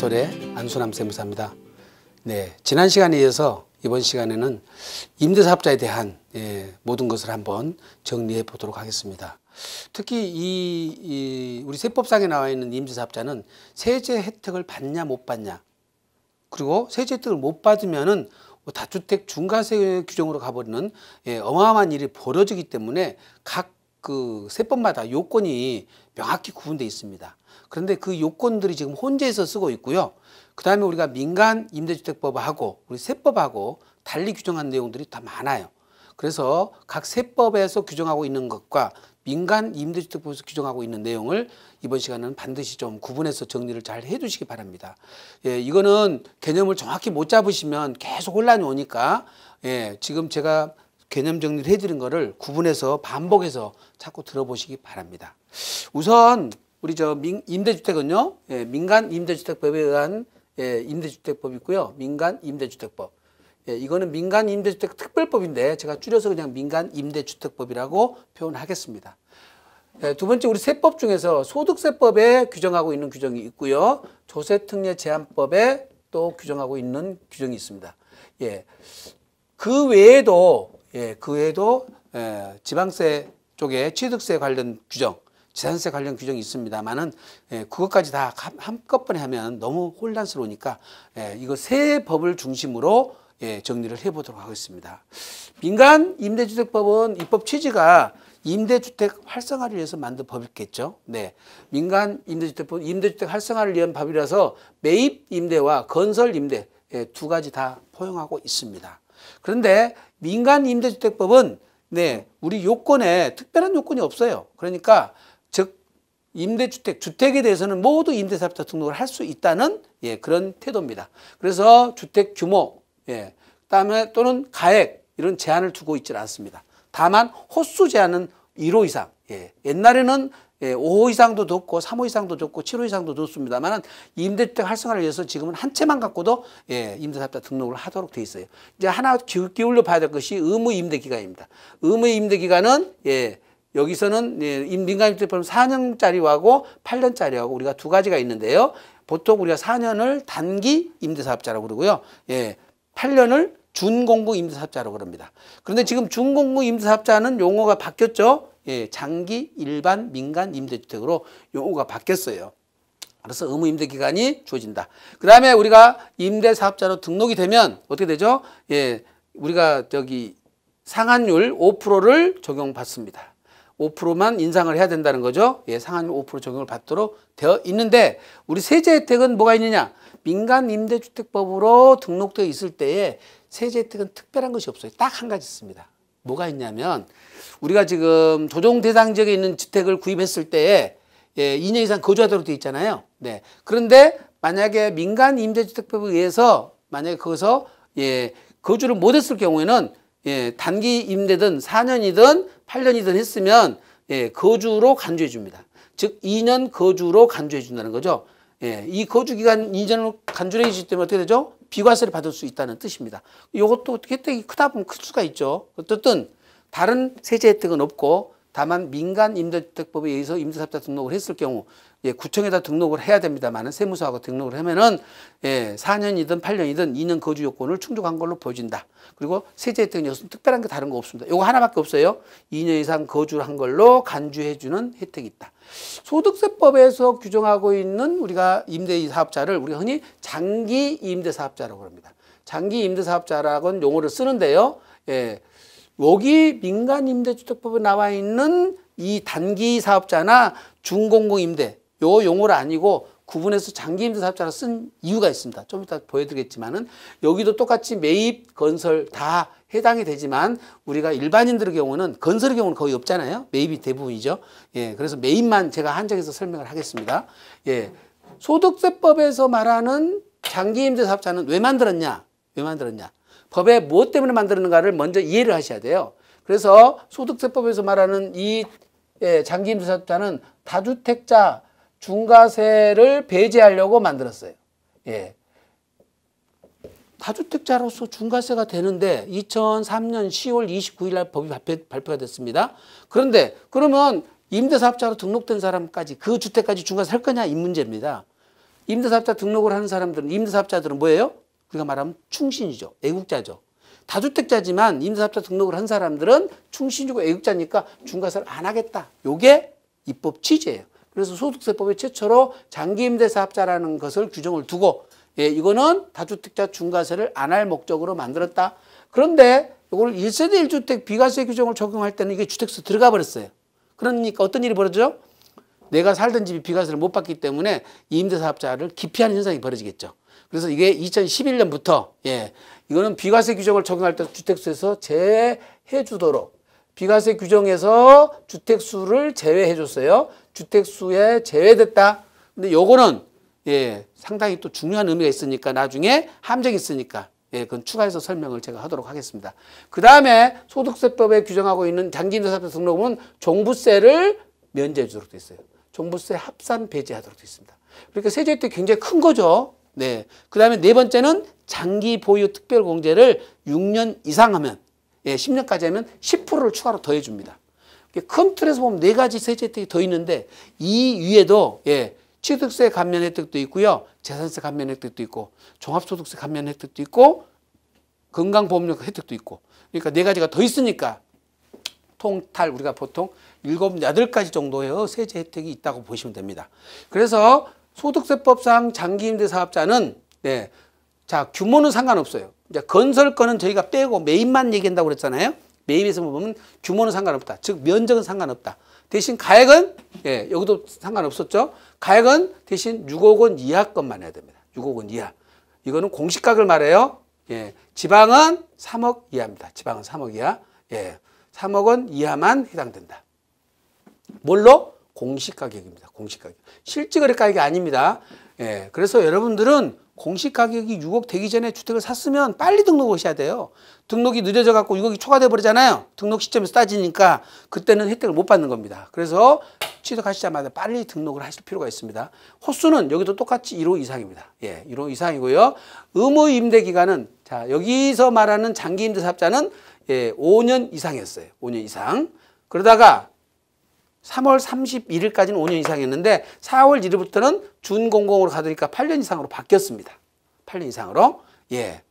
건설의 안순함 세무사입니다. 네, 지난 시간에 이어서 이번 시간에는 임대사업자에 대한 예, 모든 것을 한번 정리해 보도록 하겠습니다. 특히 이, 이 우리 세법상에 나와 있는 임대사업자는 세제 혜택을 받냐 못 받냐 그리고 세제 혜택을 못 받으면은 뭐 다주택 중과세 규정으로 가버리는 예, 어마어마한 일이 벌어지기 때문에 각 그 세법마다 요건이 명확히 구분되어 있습니다. 그런데 그 요건들이 지금 혼재해서 쓰고 있고요. 그 다음에 우리가 민간 임대주택법하고 우리 세법하고 달리 규정한 내용들이 다 많아요. 그래서 각 세법에서 규정하고 있는 것과 민간 임대주택법에서 규정하고 있는 내용을 이번 시간은 반드시 좀 구분해서 정리를 잘 해주시기 바랍니다. 예, 이거는 개념을 정확히 못 잡으시면 계속 혼란이 오니까 예, 지금 제가 개념 정리를 해드린 거를 구분해서 반복해서 자꾸 들어보시기 바랍니다. 우선 우리 저 민, 임대주택은요, 예, 민간 임대주택법에 의한 예, 임대주택법이 있고요. 민간 임대주택법. 예, 이거는 민간 임대주택 특별법인데 제가 줄여서 그냥 민간 임대주택법이라고 표현하겠습니다. 예, 두 번째 우리 세법 중에서 소득세법에 규정하고 있는 규정이 있고요. 조세특례 제한법에 또 규정하고 있는 규정이 있습니다. 예. 그 외에도 예, 그 외에도 예, 지방세 쪽에 취득세 관련 규정 재산세 관련 규정이 있습니다만은 예, 그것까지 다 한꺼번에 하면 너무 혼란스러우니까 예, 이거 세 법을 중심으로 예, 정리를 해보도록 하겠습니다. 민간 임대주택법은 입법 취지가 임대주택 활성화를 위해서 만든 법이겠죠. 네. 민간 임대주택법, 임대주택 활성화를 위한 법이라서 매입 임대와 건설 임대 예, 두 가지 다 포용하고 있습니다. 그런데 민간 임대주택법은 네, 우리 요건에 특별한 요건이 없어요. 그러니까 임대주택, 주택에 대해서는 모두 임대사업자 등록을 할 수 있다는 예, 그런 태도입니다. 그래서 주택 규모, 예, 그 다음에 또는 가액 이런 제한을 두고 있지 않습니다. 다만 호수 제한은 1호 이상, 예, 옛날에는 예, 5호 이상도 좋고 3호 이상도 좋고 7호 이상도 좋습니다만 임대주택 활성화를 위해서 지금은 한 채만 갖고도 예, 임대사업자 등록을 하도록 돼 있어요. 이제 하나 기울려 봐야 될 것이 의무 임대기간입니다. 의무 임대기간은 예, 여기서는 예, 민간임대법 4년짜리하고 8년짜리하고 우리가 두 가지가 있는데요. 보통 우리가 4년을 단기 임대사업자라고 그러고요. 예, 8년을 준공구 임대사업자라고 그럽니다. 그런데 지금 준공구 임대사업자는 용어가 바뀌었죠. 예, 장기 일반 민간 임대주택으로 용어가 바뀌었어요. 그래서 의무 임대 기간이 주어진다. 그 다음에 우리가 임대 사업자로 등록이 되면 어떻게 되죠? 예, 우리가 저기 상한율 5%를 적용받습니다. 5%만 인상을 해야 된다는 거죠. 예, 상한율 5% 적용을 받도록 되어 있는데 우리 세제 혜택은 뭐가 있느냐? 민간 임대주택법으로 등록되어 있을 때에 세제 혜택은 특별한 것이 없어요. 딱 한 가지 있습니다. 뭐가 있냐면 우리가 지금 조정 대상 지역에 있는 주택을 구입했을 때에 예, 2년 이상 거주하도록 되어 있잖아요. 네. 그런데 만약에 민간 임대주택법에 의해서 만약에 거기서 예, 거주를 못했을 경우에는 예, 단기 임대든 4년이든 8년이든 했으면 예, 거주로 간주해 줍니다. 즉 2년 거주로 간주해 준다는 거죠. 예, 이 거주 기간 2년을 간주해 주기 때문에 어떻게 되죠? 비과세를 받을 수 있다는 뜻입니다. 이것도 어떻게 혜택이 크다 보면 클 수가 있죠. 어쨌든 다른 세제 혜택은 없고 다만 민간 임대주택법에 의해서 임대사업자 등록을 했을 경우 예, 구청에다 등록을 해야 됩니다만은 세무서하고 등록을 하면은 예, 4년이든 8년이든 2년 거주 요건을 충족한 걸로 보여진다. 그리고 세제 혜택 녀석은 특별한 게 다른 거 없습니다. 요거 하나밖에 없어요. 2년 이상 거주를 한 걸로 간주해 주는 혜택이 있다. 소득세법에서 규정하고 있는 우리가 임대 사업자를 우리가 흔히 장기 임대 사업자라고 합니다. 장기 임대 사업자라고는 용어를 쓰는데요. 예, 여기 민간임대주택법에 나와 있는 이 단기 사업자나 중공공 임대 요 용어를 아니고 구분해서 장기 임대 사업자로 쓴 이유가 있습니다. 좀 이따 보여드리겠지만은 여기도 똑같이 매입, 건설 다 해당이 되지만 우리가 일반인들의 경우는 건설의 경우는 거의 없잖아요. 매입이 대부분이죠. 예, 그래서 매입만 제가 한정해서 설명을 하겠습니다. 예, 소득세법에서 말하는 장기 임대 사업자는 왜 만들었냐? 왜 만들었냐? 법에 무엇 때문에 만들었는가를 먼저 이해를 하셔야 돼요. 그래서 소득세법에서 말하는 이 예, 장기임대사업자는 다주택자 중과세를 배제하려고 만들었어요. 예. 다주택자로서 중과세가 되는데 2003년 10월 29일 날 법이 발표, 가 됐습니다. 그런데 그러면 임대사업자로 등록된 사람까지 그 주택까지 중과세 할 거냐 이 문제입니다. 임대사업자 등록을 하는 사람들은 임대사업자들은 뭐예요? 우리가 그러니까 말하면 충신이죠. 애국자죠. 다주택자지만 임대사업자 등록을 한 사람들은 충신이고 애국자니까 중과세를 안 하겠다. 요게 입법 취지예요. 그래서 소득세법에 최초로 장기임대사업자라는 것을 규정을 두고 예, 이거는 다주택자 중과세를 안 할 목적으로 만들었다. 그런데 이걸 1세대 1주택 비과세 규정을 적용할 때는 이게 주택수 들어가 버렸어요. 그러니까 어떤 일이 벌어져요? 내가 살던 집이 비과세를 못 받기 때문에 임대사업자를 기피하는 현상이 벌어지겠죠. 그래서 이게 2011년부터 예, 이거는 비과세 규정을 적용할 때 주택수에서 제해 주도록 비과세 규정에서 주택수를 제외해 줬어요. 주택수에 제외됐다. 근데 요거는 예, 상당히 또 중요한 의미가 있으니까 나중에 함정이 있으니까 예, 그건 추가해서 설명을 제가 하도록 하겠습니다. 그 다음에 소득세법에 규정하고 있는 장기임사업자 등록은 종부세를 면제해 주도록 되어 있어요. 종부세 합산 배제하도록 되어 있습니다. 그러니까 세제 혜택 굉장히 큰 거죠. 네. 그 다음에 네 번째는 장기 보유 특별 공제를 6년 이상 하면, 예, 10년까지 하면 10%를 추가로 더해줍니다. 큰 틀에서 보면 네 가지 세제 혜택이 더 있는데 이 위에도 예, 취득세 감면 혜택도 있고요. 재산세 감면 혜택도 있고 종합소득세 감면 혜택도 있고 건강보험료 혜택도 있고 그러니까 네 가지가 더 있으니까 통탈 우리가 보통 일곱 여덟 가지 정도의 세제 혜택이 있다고 보시면 됩니다. 그래서 소득세법상 장기임대 사업자는 네, 자 규모는 상관없어요. 이제 건설권은 저희가 빼고 매입만 얘기한다고 그랬잖아요. 매입에서 보면 규모는 상관없다. 즉 면적은 상관없다. 대신 가액은 예, 여기도 상관없었죠. 가액은 대신 6억 원 이하 건만 해야 됩니다. 6억 원 이하. 이거는 공시가격을 말해요. 예, 지방은 3억 이하입니다. 지방은 3억 이하. 예, 3억 원 이하만 해당된다. 뭘로? 공식 가격입니다. 공식 가격. 실제 거래 가격이 아닙니다. 예. 그래서 여러분들은 공식 가격이 6억 되기 전에 주택을 샀으면 빨리 등록을 하셔야 돼요. 등록이 늦어져 갖고 6억이 초과돼 버리잖아요. 등록 시점에서 따지니까 그때는 혜택을 못 받는 겁니다. 그래서 취득하시자마자 빨리 등록을 하실 필요가 있습니다. 호수는 여기도 똑같이 1호 이상입니다. 예, 1호 이상이고요. 의무 임대 기간은 자, 여기서 말하는 장기 임대 사업자는 예, 5년 이상이었어요. 5년 이상. 그러다가 3월 31일까지는 5년 이상이었는데 4월 1일부터는 준공공으로 가두니까 8년 이상으로 바뀌었습니다. 8년 이상으로. 예.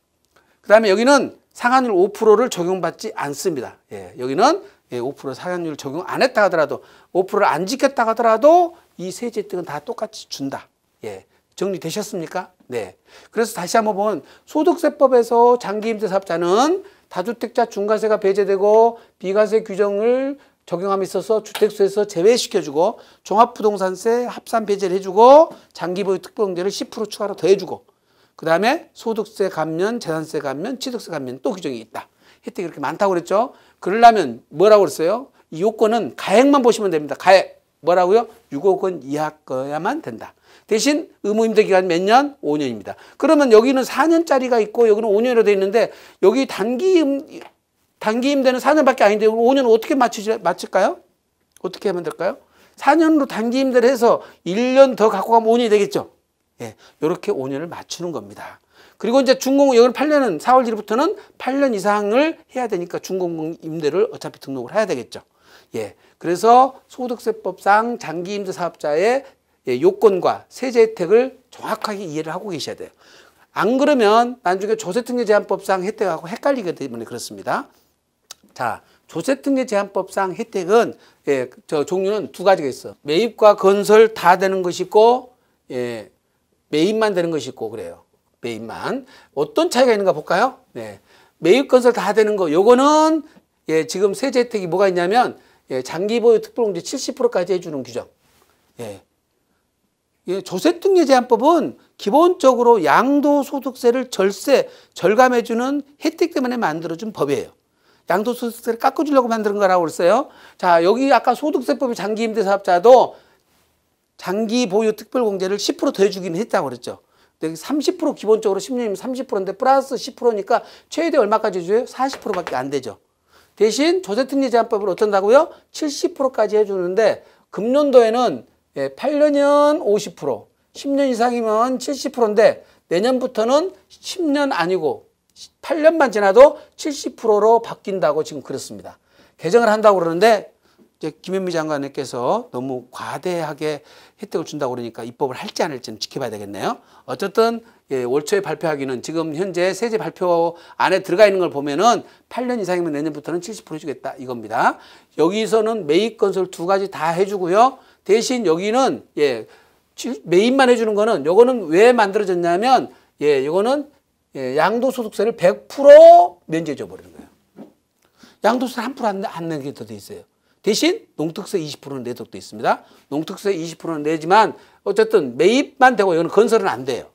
그 다음에 여기는 상한율 5%를 적용받지 않습니다. 예. 여기는 예, 5% 상한율 적용 안 했다 하더라도 5%를 안 지켰다 하더라도 이 세제 등은다 똑같이 준다. 예. 정리되셨습니까? 네. 그래서 다시 한번 보면 소득세법에서 장기임대사업자는 다주택자 중과세가 배제되고 비과세 규정을 적용함에 있어서 주택수에서 제외시켜주고 종합부동산세 합산 배제를 해주고 장기보유 특별공제를 10% 추가로 더해주고 그 다음에 소득세 감면, 재산세 감면, 취득세 감면 또 규정이 있다. 혜택이 그렇게 많다고 그랬죠. 그러려면 뭐라고 그랬어요? 이 요건은 가액만 보시면 됩니다. 가액. 뭐라고요? 6억 원 이하 거야만 된다. 대신 의무임대 기간 몇 년? 5년입니다. 그러면 여기는 4년짜리가 있고 여기는 5년으로 돼 있는데 여기 단기 음, 단기 임대는 4년밖에 아닌데 5년 어떻게 맞추지, 맞출까요? 어떻게 하면 될까요? 4년으로 단기 임대를 해서 1년 더 갖고 가면 5년이 되겠죠. 예, 요렇게 5년을 맞추는 겁니다. 그리고 이제 준공 여기 8년은 4월 1일부터는 8년 이상을 해야 되니까 준공 임대를 어차피 등록을 해야 되겠죠. 예, 그래서 소득세법상 장기 임대 사업자의 예, 요건과 세제 혜택을 정확하게 이해를 하고 계셔야 돼요. 안 그러면 나중에 조세특례 제한법상 혜택하고 헷갈리기 때문에 그렇습니다. 자, 조세특례 제한법상 혜택은 예, 저 종류는 두 가지가 있어. 매입과 건설 다 되는 것이 있고 예, 매입만 되는 것이 있고 그래요. 매입만. 어떤 차이가 있는가 볼까요? 네. 매입 건설 다 되는 거. 요거는 예, 지금 세제 혜택이 뭐가 있냐면 예, 장기 보유 특별공제 70%까지 해 주는 규정. 예. 예, 조세특례 제한법은 기본적으로 양도소득세를 절세 절감해 주는 혜택 때문에 만들어준 법이에요. 양도소득세를 깎아주려고 만든 거라고 그랬어요. 자, 여기 아까 소득세법이 장기임대사업자도 장기 보유 특별공제를 10%더 해주기는 했다고 그랬죠. 근데 30% 기본적으로 10년이면 30%인데 플러스 10%니까 최대 얼마까지 해줘요? 40%밖에 안 되죠. 대신 조세특례 제한법을 어떤다고요? 70%까지 해주는데 금년도에는 8년이면 50%, 10년 이상이면 70%인데 내년부터는 10년 아니고 8년만 지나도 70%로 바뀐다고 지금 그렇습니다. 개정을 한다고 그러는데 이제 김현미 장관님께서 너무 과대하게 혜택을 준다고 그러니까 입법을 할지 안 할지는 지켜봐야 되겠네요. 어쨌든 예, 올 초에 발표하기는 지금 현재 세제 발표 안에 들어가 있는 걸 보면은 8년 이상이면 내년부터는 70%주겠다 이겁니다. 여기서는 매입 건설 두 가지 다 해주고요. 대신 여기는 예, 매입만 해주는 거는 요거는 왜 만들어졌냐면 예, 요거는 예, 양도소득세를 100% 면제해 줘버리는 거예요. 양도세 3%안 내게 돼 있어요. 대신 농특세 20%는 내도록 돼 있습니다. 농특세 20%는 내지만 어쨌든 매입만 되고 이거는 건설은 안 돼요.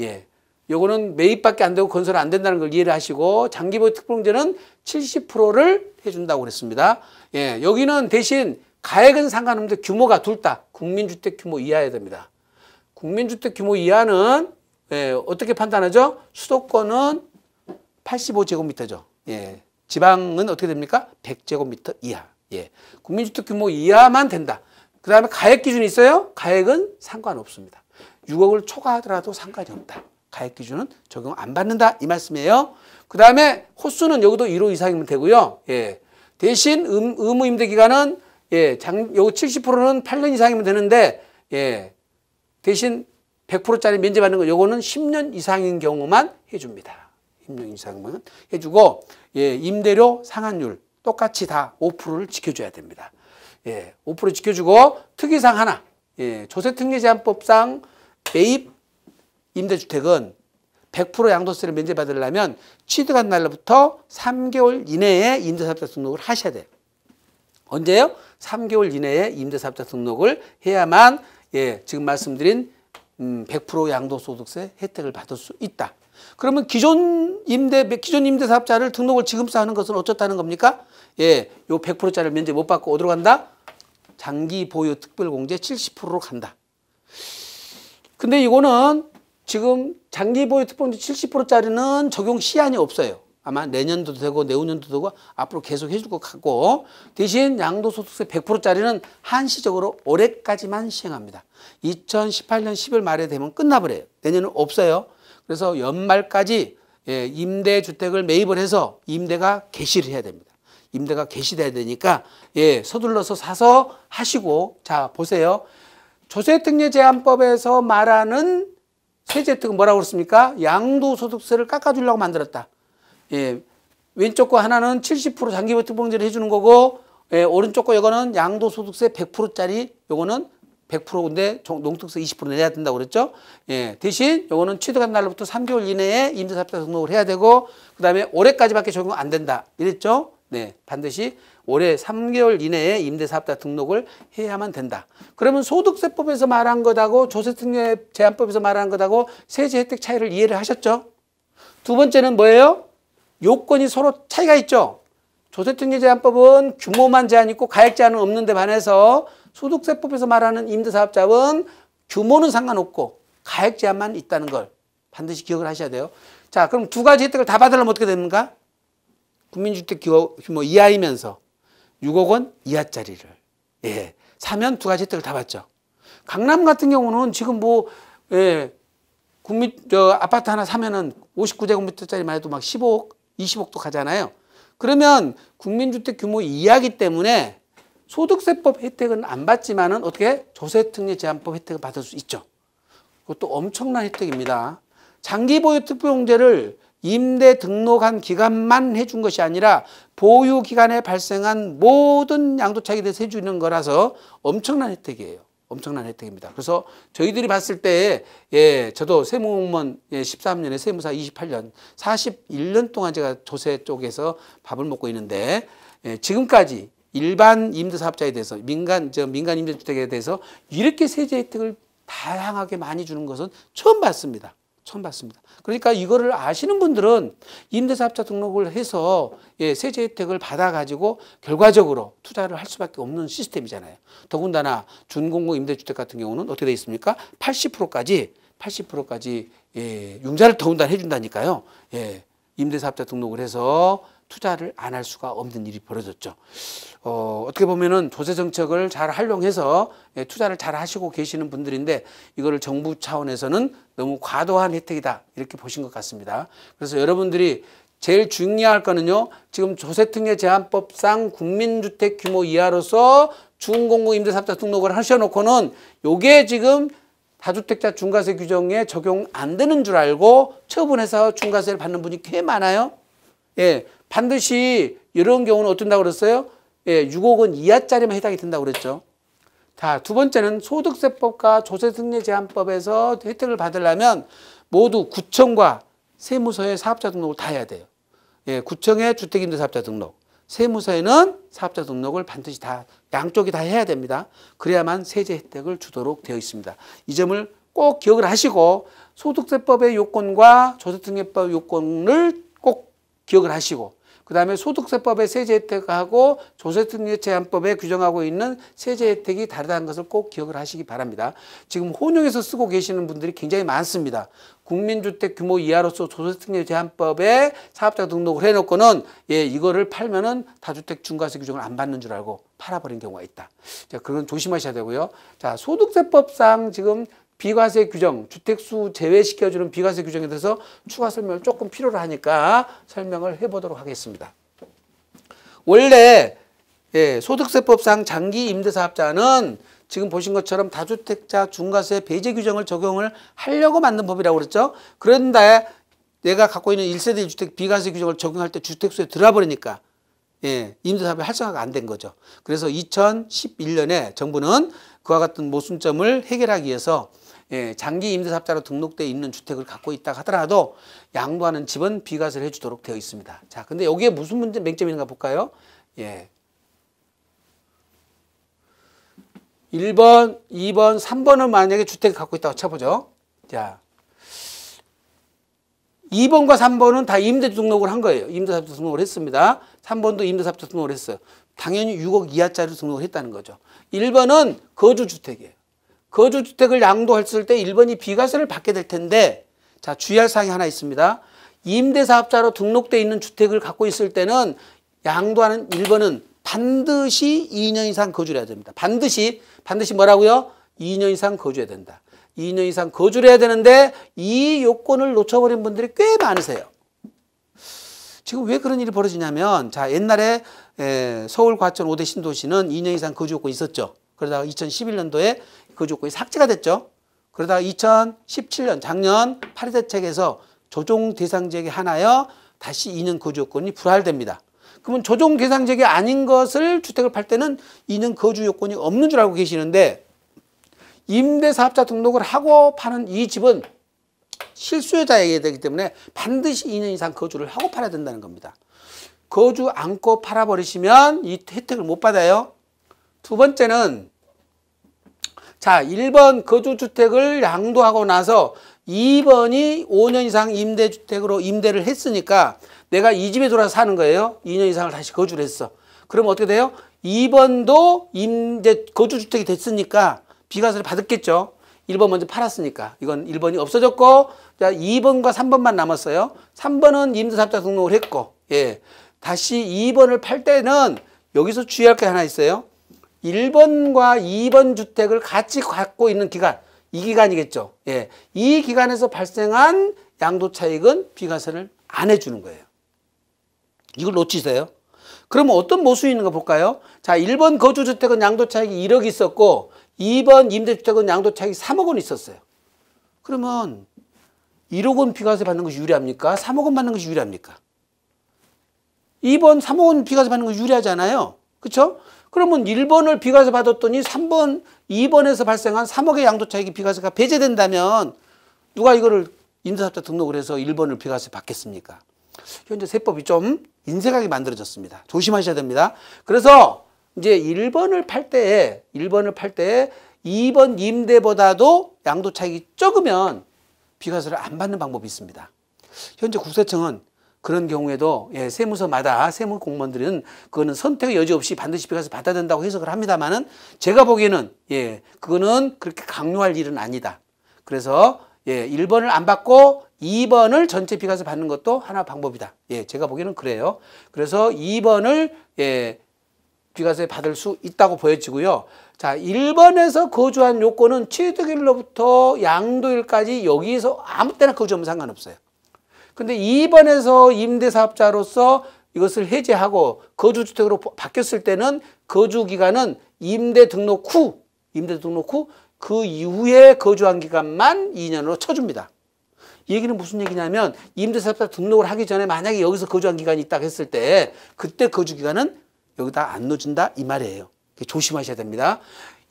예. 요거는 매입밖에 안 되고 건설 안 된다는 걸 이해를 하시고 장기보유 특별제는 70%를 해준다고 그랬습니다. 예, 여기는 대신 가액은 상관없는데 규모가 둘 다 국민주택 규모 이하여야 됩니다. 국민주택 규모 이하는 예, 어떻게 판단하죠? 수도권은 85제곱미터죠. 예. 지방은 어떻게 됩니까? 100제곱미터 이하. 예. 국민주택 규모 이하만 된다. 그 다음에 가액 기준이 있어요? 가액은 상관없습니다. 6억을 초과하더라도 상관이 없다. 가액 기준은 적용 안 받는다. 이 말씀이에요. 그 다음에 호수는 여기도 1호 이상이면 되고요. 예. 대신 음, 의무 임대 기간은 예, 장, 요 70%는 8년 이상이면 되는데 예. 대신 100%짜리 면제받는 거 요거는 10년 이상인 경우만 해줍니다. 10년 이상만 해주고 예, 임대료 상한율 똑같이 다 5%를 지켜줘야 됩니다. 예, 5% 지켜주고 특이사항 하나 예, 조세특례제한법상 매입 임대주택은 100% 양도세를 면제받으려면 취득한 날로부터 3개월 이내에 임대사업자 등록을 하셔야 돼요. 언제요? 3개월 이내에 임대사업자 등록을 해야만 예, 지금 말씀드린 음, 100% 양도소득세 혜택을 받을 수 있다. 그러면 기존 임대 기존 임대 사업자를 등록을 지금서 하는 것은 어쩌다는 겁니까? 예, 요 100%짜리를 면제 못 받고 어디로 간다? 장기 보유 특별공제 70%로 간다. 근데 이거는 지금 장기 보유 특별공제 70%짜리는 적용 시한이 없어요. 아마 내년도 되고 내후년도 되고 앞으로 계속 해줄 것 같고 대신 양도소득세 100%짜리는 한시적으로 올해까지만 시행합니다. 2018년 10월 말에 되면 끝나버려요. 내년은 없어요. 그래서 연말까지 예, 임대주택을 매입을 해서 임대가 개시를 해야 됩니다. 임대가 개시돼야 되니까 예, 서둘러서 사서 하시고 자 보세요. 조세특례 제한법에서 말하는 세제특은 뭐라고 그랬습니까? 양도소득세를 깎아주려고 만들었다. 예, 왼쪽 거 하나는 70%장기부유 봉제를 해주는 거고 예, 오른쪽 거 이거는 양도소득세 100%짜리 이거는 100%인데 농특세 20% 내야 된다고 그랬죠. 예, 대신 이거는 취득한 날로부터 3개월 이내에 임대사업자 등록을 해야 되고 그다음에 올해까지밖에 적용 안 된다. 이랬죠. 네, 반드시 올해 3개월 이내에 임대사업자 등록을 해야만 된다. 그러면 소득세법에서 말한 것하고 조세특례 제한법에서 말한 것하고 세제 혜택 차이를 이해를 하셨죠? 두 번째는 뭐예요? 요건이 서로 차이가 있죠. 조세특례 제한법은 규모만 제한 있고 가액 제한은 없는데 반해서 소득세법에서 말하는 임대사업자는 규모는 상관없고 가액 제한만 있다는 걸 반드시 기억을 하셔야 돼요. 자 그럼 두 가지 혜택을 다 받으려면 어떻게 됩니까? 국민주택 규모 뭐 이하이면서 6억 원 이하짜리를 예 사면 두 가지 혜택을 다 받죠. 강남 같은 경우는 지금 뭐 예, 국민 저 아파트 하나 사면은 59제곱미터짜리만 해도 막 15억 20억도 가잖아요. 그러면 국민주택 규모 이하기 때문에 소득세법 혜택은 안 받지만은 어떻게 조세특례 제한법 혜택을 받을 수 있죠. 그것도 엄청난 혜택입니다. 장기 보유 특별용제를 임대 등록한 기간만 해준 것이 아니라 보유 기간에 발생한 모든 양도차익에 대해서 해주는 거라서 엄청난 혜택이에요. 엄청난 혜택입니다. 그래서 저희들이 봤을 때, 예, 저도 세무원 예, 13년에 세무사 28년, 41년 동안 제가 조세 쪽에서 밥을 먹고 있는데, 예, 지금까지 일반 임대사업자에 대해서, 민간, 저 민간 임대주택에 대해서 이렇게 세제 혜택을 다양하게 많이 주는 것은 처음 봤습니다. 처음 봤습니다. 그러니까 이거를 아시는 분들은 임대사업자 등록을 해서 예, 세제 혜택을 받아가지고 결과적으로 투자를 할 수밖에 없는 시스템이잖아요. 더군다나 준공공 임대주택 같은 경우는 어떻게 되어 있습니까? 80%까지 80%까지 예, 융자를 더군다나 해준다니까요. 예, 임대사업자 등록을 해서 투자를 안 할 수가 없는 일이 벌어졌죠. 어, 어떻게 보면은 조세 정책을 잘 활용해서 예, 투자를 잘 하시고 계시는 분들인데 이거를 정부 차원에서는 너무 과도한 혜택이다 이렇게 보신 것 같습니다. 그래서 여러분들이 제일 중요할 거는요. 지금 조세특례 제한법상 국민주택 규모 이하로서 준공공 임대사업자 등록을 하셔놓고는 요게 지금 다주택자 중과세 규정에 적용 안 되는 줄 알고 처분해서 중과세를 받는 분이 꽤 많아요. 예, 반드시 이런 경우는 어쩐다고 그랬어요? 예, 6억 은 이하짜리만 해당이 된다고 그랬죠. 자, 두 번째는 소득세법과 조세승리제한법에서 혜택을 받으려면 모두 구청과 세무서에 사업자 등록을 다 해야 돼요. 예, 구청에 주택임대사업자 등록, 세무서에는 사업자 등록을 반드시 다 양쪽이 다 해야 됩니다. 그래야만 세제 혜택을 주도록 되어 있습니다. 이 점을 꼭 기억을 하시고 소득세법의 요건과 조세특례법 요건을 꼭 기억을 하시고 그 다음에 소득세법의 세제 혜택하고 조세특례 제한법에 규정하고 있는 세제 혜택이 다르다는 것을 꼭 기억을 하시기 바랍니다. 지금 혼용해서 쓰고 계시는 분들이 굉장히 많습니다. 국민주택 규모 이하로서 조세특례 제한법에 사업자 등록을 해놓고는 예 이거를 팔면은 다주택 중과세 규정을 안 받는 줄 알고 팔아버린 경우가 있다. 자 그건 조심하셔야 되고요. 자 소득세법상 지금 비과세 규정, 주택수 제외시켜주는 비과세 규정에 대해서 추가 설명을 조금 필요로 하니까 설명을 해보도록 하겠습니다. 원래 예, 소득세법상 장기 임대사업자는 지금 보신 것처럼 다주택자 중과세 배제 규정을 적용을 하려고 만든 법이라고 그랬죠. 그런데 내가 갖고 있는 1세대 주택 비과세 규정을 적용할 때 주택수에 들어버리니까 예, 임대사업이 활성화가 안 된 거죠. 그래서 2011년에 정부는 그와 같은 모순점을 해결하기 위해서 예, 장기 임대사업자로 등록돼 있는 주택을 갖고 있다 하더라도 양도하는 집은 비과세를 해주도록 되어 있습니다. 자, 근데 여기에 무슨 문제, 맹점이 가 볼까요? 예. 1번, 2번, 3번을 만약에 주택을 갖고 있다고 쳐보죠. 자, 2번과 3번은 다 임대 등록을 한 거예요. 임대사업자 등록을 했습니다. 3번도 임대사업자 등록을 했어요. 당연히 6억 이하짜리 등록을 했다는 거죠. 1번은 거주주택이에요. 거주주택을 양도했을 때 1번이 비과세를 받게 될 텐데 자 주의할 사항이 하나 있습니다. 임대사업자로 등록돼 있는 주택을 갖고 있을 때는 양도하는 1번은 반드시 2년 이상 거주를 해야 됩니다. 반드시 반드시 뭐라고요? 2년 이상 거주해야 된다. 2년 이상 거주를 해야 되는데 이 요건을 놓쳐버린 분들이 꽤 많으세요. 지금 왜 그런 일이 벌어지냐면 자 옛날에 서울 과천 5대 신도시는 2년 이상 거주 요건 있었죠. 그러다가 2011년도에 그 조건이 삭제가 됐죠. 그러다 2017년 작년 파리 대책에서 조정 대상 지역에 하나여 다시 2년 거주 요건이 불활됩니다. 그러면 조정 대상 지역이 아닌 것을 주택을 팔 때는 2년 거주 그 요건이 없는 줄 알고 계시는데 임대사업자 등록을 하고 파는 이 집은 실수요자에게 되기 때문에 반드시 2년 이상 거주를 그 하고 팔아야 된다는 겁니다. 거주 그 안고 팔아버리시면 이 혜택을 못 받아요. 두 번째는 자, 1번 거주주택을 양도하고 나서 2번이 5년 이상 임대주택으로 임대를 했으니까 내가 이 집에 돌아서 사는 거예요. 2년 이상을 다시 거주를 했어. 그럼 어떻게 돼요? 2번도 임대 거주주택이 됐으니까 비과세를 받았겠죠. 1번 먼저 팔았으니까 이건 1번이 없어졌고 자 2번과 3번만 남았어요. 3번은 임대사업자 등록을 했고 예 다시 2번을 팔 때는 여기서 주의할 게 하나 있어요. 1번과 2번 주택을 같이 갖고 있는 기간, 이 기간이겠죠. 예. 이 기간에서 발생한 양도 차익은 비과세를 안 해주는 거예요. 이걸 놓치세요. 그러 어떤 모순이 있는가 볼까요? 자, 1번 거주주택은 양도차익이 1억 있었고 2번 임대주택은 양도차익이 3억 원 있었어요. 그러면 1억 원 비과세 받는 것이 유리합니까? 3억 원 받는 것이 유리합니까? 2번 3억 원 비과세 받는 거 유리하잖아요. 그렇죠? 그러면 1번을 비과세 받았더니 3번, 2번에서 발생한 3억의 양도 차익이 비과세가 배제된다면 누가 이거를 인사합자 등록을 해서 1번을 비과세 받겠습니까? 현재 세법이 좀 인색하게 만들어졌습니다. 조심하셔야 됩니다. 그래서 이제 1번을 팔때 1번을 팔 때 2번 임대보다도 양도 차익이 적으면 비과세를 안 받는 방법이 있습니다. 현재 국세청은 그런 경우에도 예, 세무서마다 세무 공무원들은 그거는 선택 의 여지 없이 반드시 가서 받아야 된다고 해석을 합니다만은 제가 보기에는 예, 그거는 그렇게 강요할 일은 아니다. 그래서 예, 1번을 안 받고 2번을 전체 비과세 받는 것도 하나 방법이다. 예, 제가 보기에는 그래요. 그래서 2번을 예, 비과세 받을 수 있다고 보여지고요. 자, 1번에서 거주한 요건은 취득일로부터 양도일까지 여기에서 아무 때나 거주하면 상관없어요. 근데 2번에서 임대사업자로서 이것을 해제하고 거주주택으로 바뀌었을 때는 거주기간은 임대 등록 후, 임대 등록 후 그 이후에 거주한 기간만 2년으로 쳐줍니다. 이 얘기는 무슨 얘기냐면 임대사업자 등록을 하기 전에 만약에 여기서 거주한 기간이 있다고 했을 때 그때 거주기간은 여기다 안 넣어준다 이 말이에요. 조심하셔야 됩니다.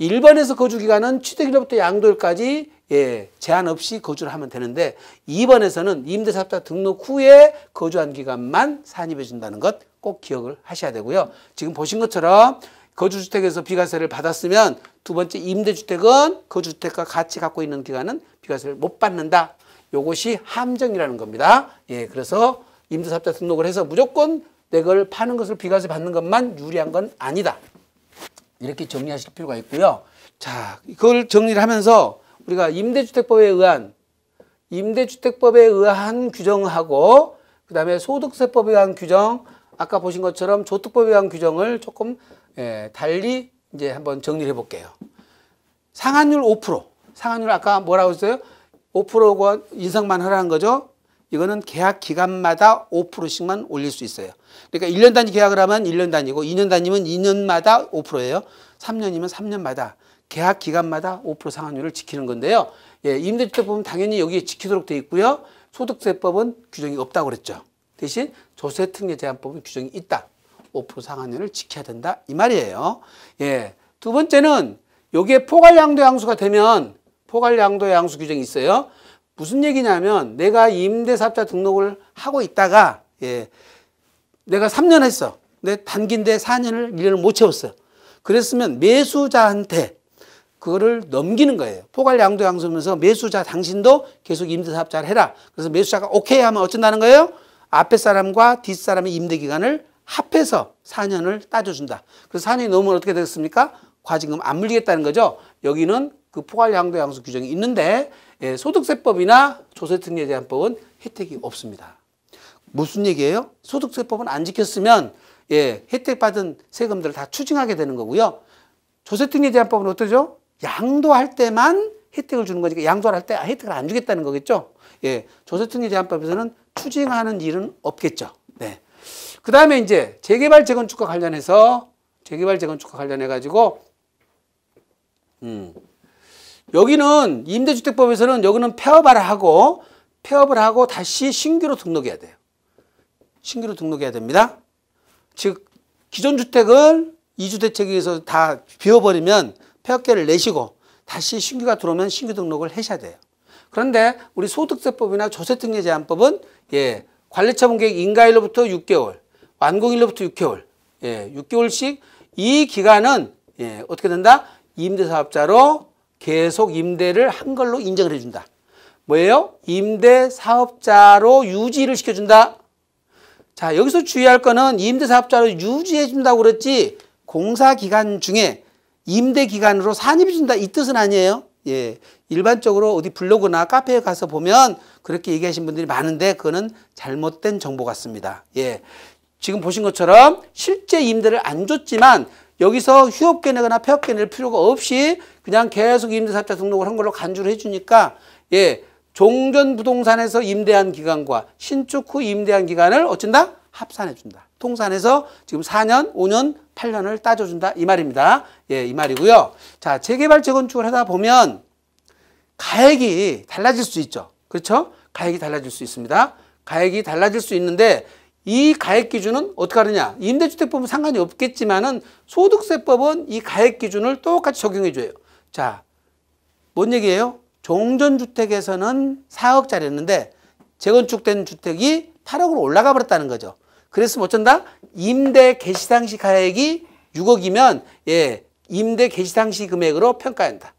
1번에서 거주기간은 취득일로부터 양도일까지 예, 제한 없이 거주를 하면 되는데 2번에서는 임대사업자 등록 후에 거주한 기간만 산입해 준다는 것 꼭 기억을 하셔야 되고요. 지금 보신 것처럼 거주주택에서 비과세를 받았으면 두 번째 임대주택은 거주주택과 같이 갖고 있는 기간은 비과세를 못 받는다. 요것이 함정이라는 겁니다. 예, 그래서 임대사업자 등록을 해서 무조건 내걸 파는 것을 비과세 받는 것만 유리한 건 아니다. 이렇게 정리하실 필요가 있고요. 자, 그걸 정리를 하면서 우리가 임대주택법에 의한 임대주택법에 의한 규정하고 그 다음에 소득세법에 의한 규정 아까 보신 것처럼 조특법에 의한 규정을 조금 예, 달리 이제 한번 정리를 해 볼게요. 상한율 5% 상한율 아까 뭐라고 했어요? 5%가 인상만 하라는 거죠. 이거는 계약 기간마다 5%씩만 올릴 수 있어요. 그러니까 1년 단위 계약을 하면 1년 단위고 2년 단위면 2년마다 5%예요. 3년이면 3년마다 계약 기간마다 5% 상한율을 지키는 건데요. 예, 임대주택 보면 당연히 여기에 지키도록 돼 있고요. 소득세법은 규정이 없다고 그랬죠. 대신 조세특례 제한법은 규정이 있다. 5% 상한율을 지켜야 된다 이 말이에요. 예. 두 번째는 여기에 포괄양도 양수가 되면 포괄양도 양수 규정이 있어요. 무슨 얘기냐면 내가 임대사업자 등록을 하고 있다가 예. 내가 3년 했어. 내 단기인데 4년을 1년을 못 채웠어. 그랬으면 매수자한테 그거를 넘기는 거예요. 포괄 양도 양수면서 매수자 당신도 계속 임대사업 잘 해라. 그래서 매수자가 오케이 하면 어쩐다는 거예요? 앞에 사람과 뒷 사람의 임대 기간을 합해서 4년을 따져준다. 그래서 4년이 넘으면 어떻게 되겠습니까? 과징금 안 물리겠다는 거죠. 여기는 그 포괄 양도 양수 규정이 있는데 예, 소득세법이나 조세특례 제한법은 혜택이 없습니다. 무슨 얘기예요? 소득세법은 안 지켰으면 예, 혜택 받은 세금들을 다 추징하게 되는 거고요. 조세특례 제한법은 어떠죠? 양도할 때만 혜택을 주는 거니까 양도할때 아, 혜택을 안 주겠다는 거겠죠. 예. 조세특례 제한법에서는 추징하는 일은 없겠죠. 네. 그 다음에 이제 재개발 재건축과 관련해서 재개발 재건축과 관련해 가지고 음. 여기는 임대주택법에서는 여기는 폐업을 하고 폐업을 하고 다시 신규로 등록해야 돼요. 신규로 등록해야 됩니다. 즉 기존 주택을 이주 대책에 의해서 다 비워버리면 폐업계를 내시고 다시 신규가 들어오면 신규 등록을 해셔야 돼요. 그런데 우리 소득세법이나 조세특례제한법은 예, 관리처분 계획 인가일로부터 6개월, 완공일로부터 6개월, 예, 6개월씩 이 기간은 예, 어떻게 된다? 임대사업자로 계속 임대를 한 걸로 인정을 해준다. 뭐예요? 임대사업자로 유지를 시켜준다. 자 여기서 주의할 거는 임대사업자로 유지해준다고 그랬지 공사기간 중에 임대 기간으로 산입해 준다 이 뜻은 아니에요. 예. 일반적으로 어디 블로그나 카페에 가서 보면 그렇게 얘기하신 분들이 많은데 그거는 잘못된 정보 같습니다. 예. 지금 보신 것처럼 실제 임대를 안 줬지만 여기서 휴업계내거나 폐업계낼 필요가 없이 그냥 계속 임대사업자 등록을 한 걸로 간주를 해주니까 예 종전 부동산에서 임대한 기간과 신축 후 임대한 기간을 어쩐다? 합산해준다. 통산해서 지금 4년, 5년, 8년을 따져준다 이 말입니다. 예, 이 말이고요. 자, 재개발 재건축을 하다 보면 가액이 달라질 수 있죠. 그렇죠? 가액이 달라질 수 있습니다. 가액이 달라질 수 있는데 이 가액 기준은 어떻게 하느냐? 임대주택법은 상관이 없겠지만은 소득세법은 이 가액 기준을 똑같이 적용해 줘요. 자, 뭔 얘기예요? 종전주택에서는 4억짜리였는데 재건축된 주택이 8억으로 올라가 버렸다는 거죠. 그랬으면 어쩐다? 임대 개시 당시 가액이 6억이면 예, 임대 개시당시 금액으로 평가한다.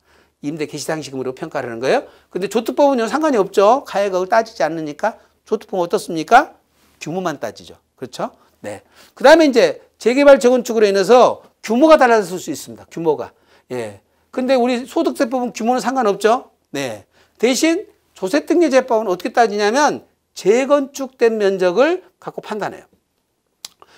임대 개시당시금으로 평가하는 거예요. 근데 조특법은요 상관이 없죠. 가액을 따지지 않으니까 조특법 은 어떻습니까? 규모만 따지죠. 그렇죠? 네. 그 다음에 이제 재개발 재건축으로 인해서 규모가 달라질 수 있습니다. 규모가. 예. 근데 우리 소득세법은 규모는 상관없죠. 네. 대신 조세특례제법은 어떻게 따지냐면 재건축된 면적을 갖고 판단해요.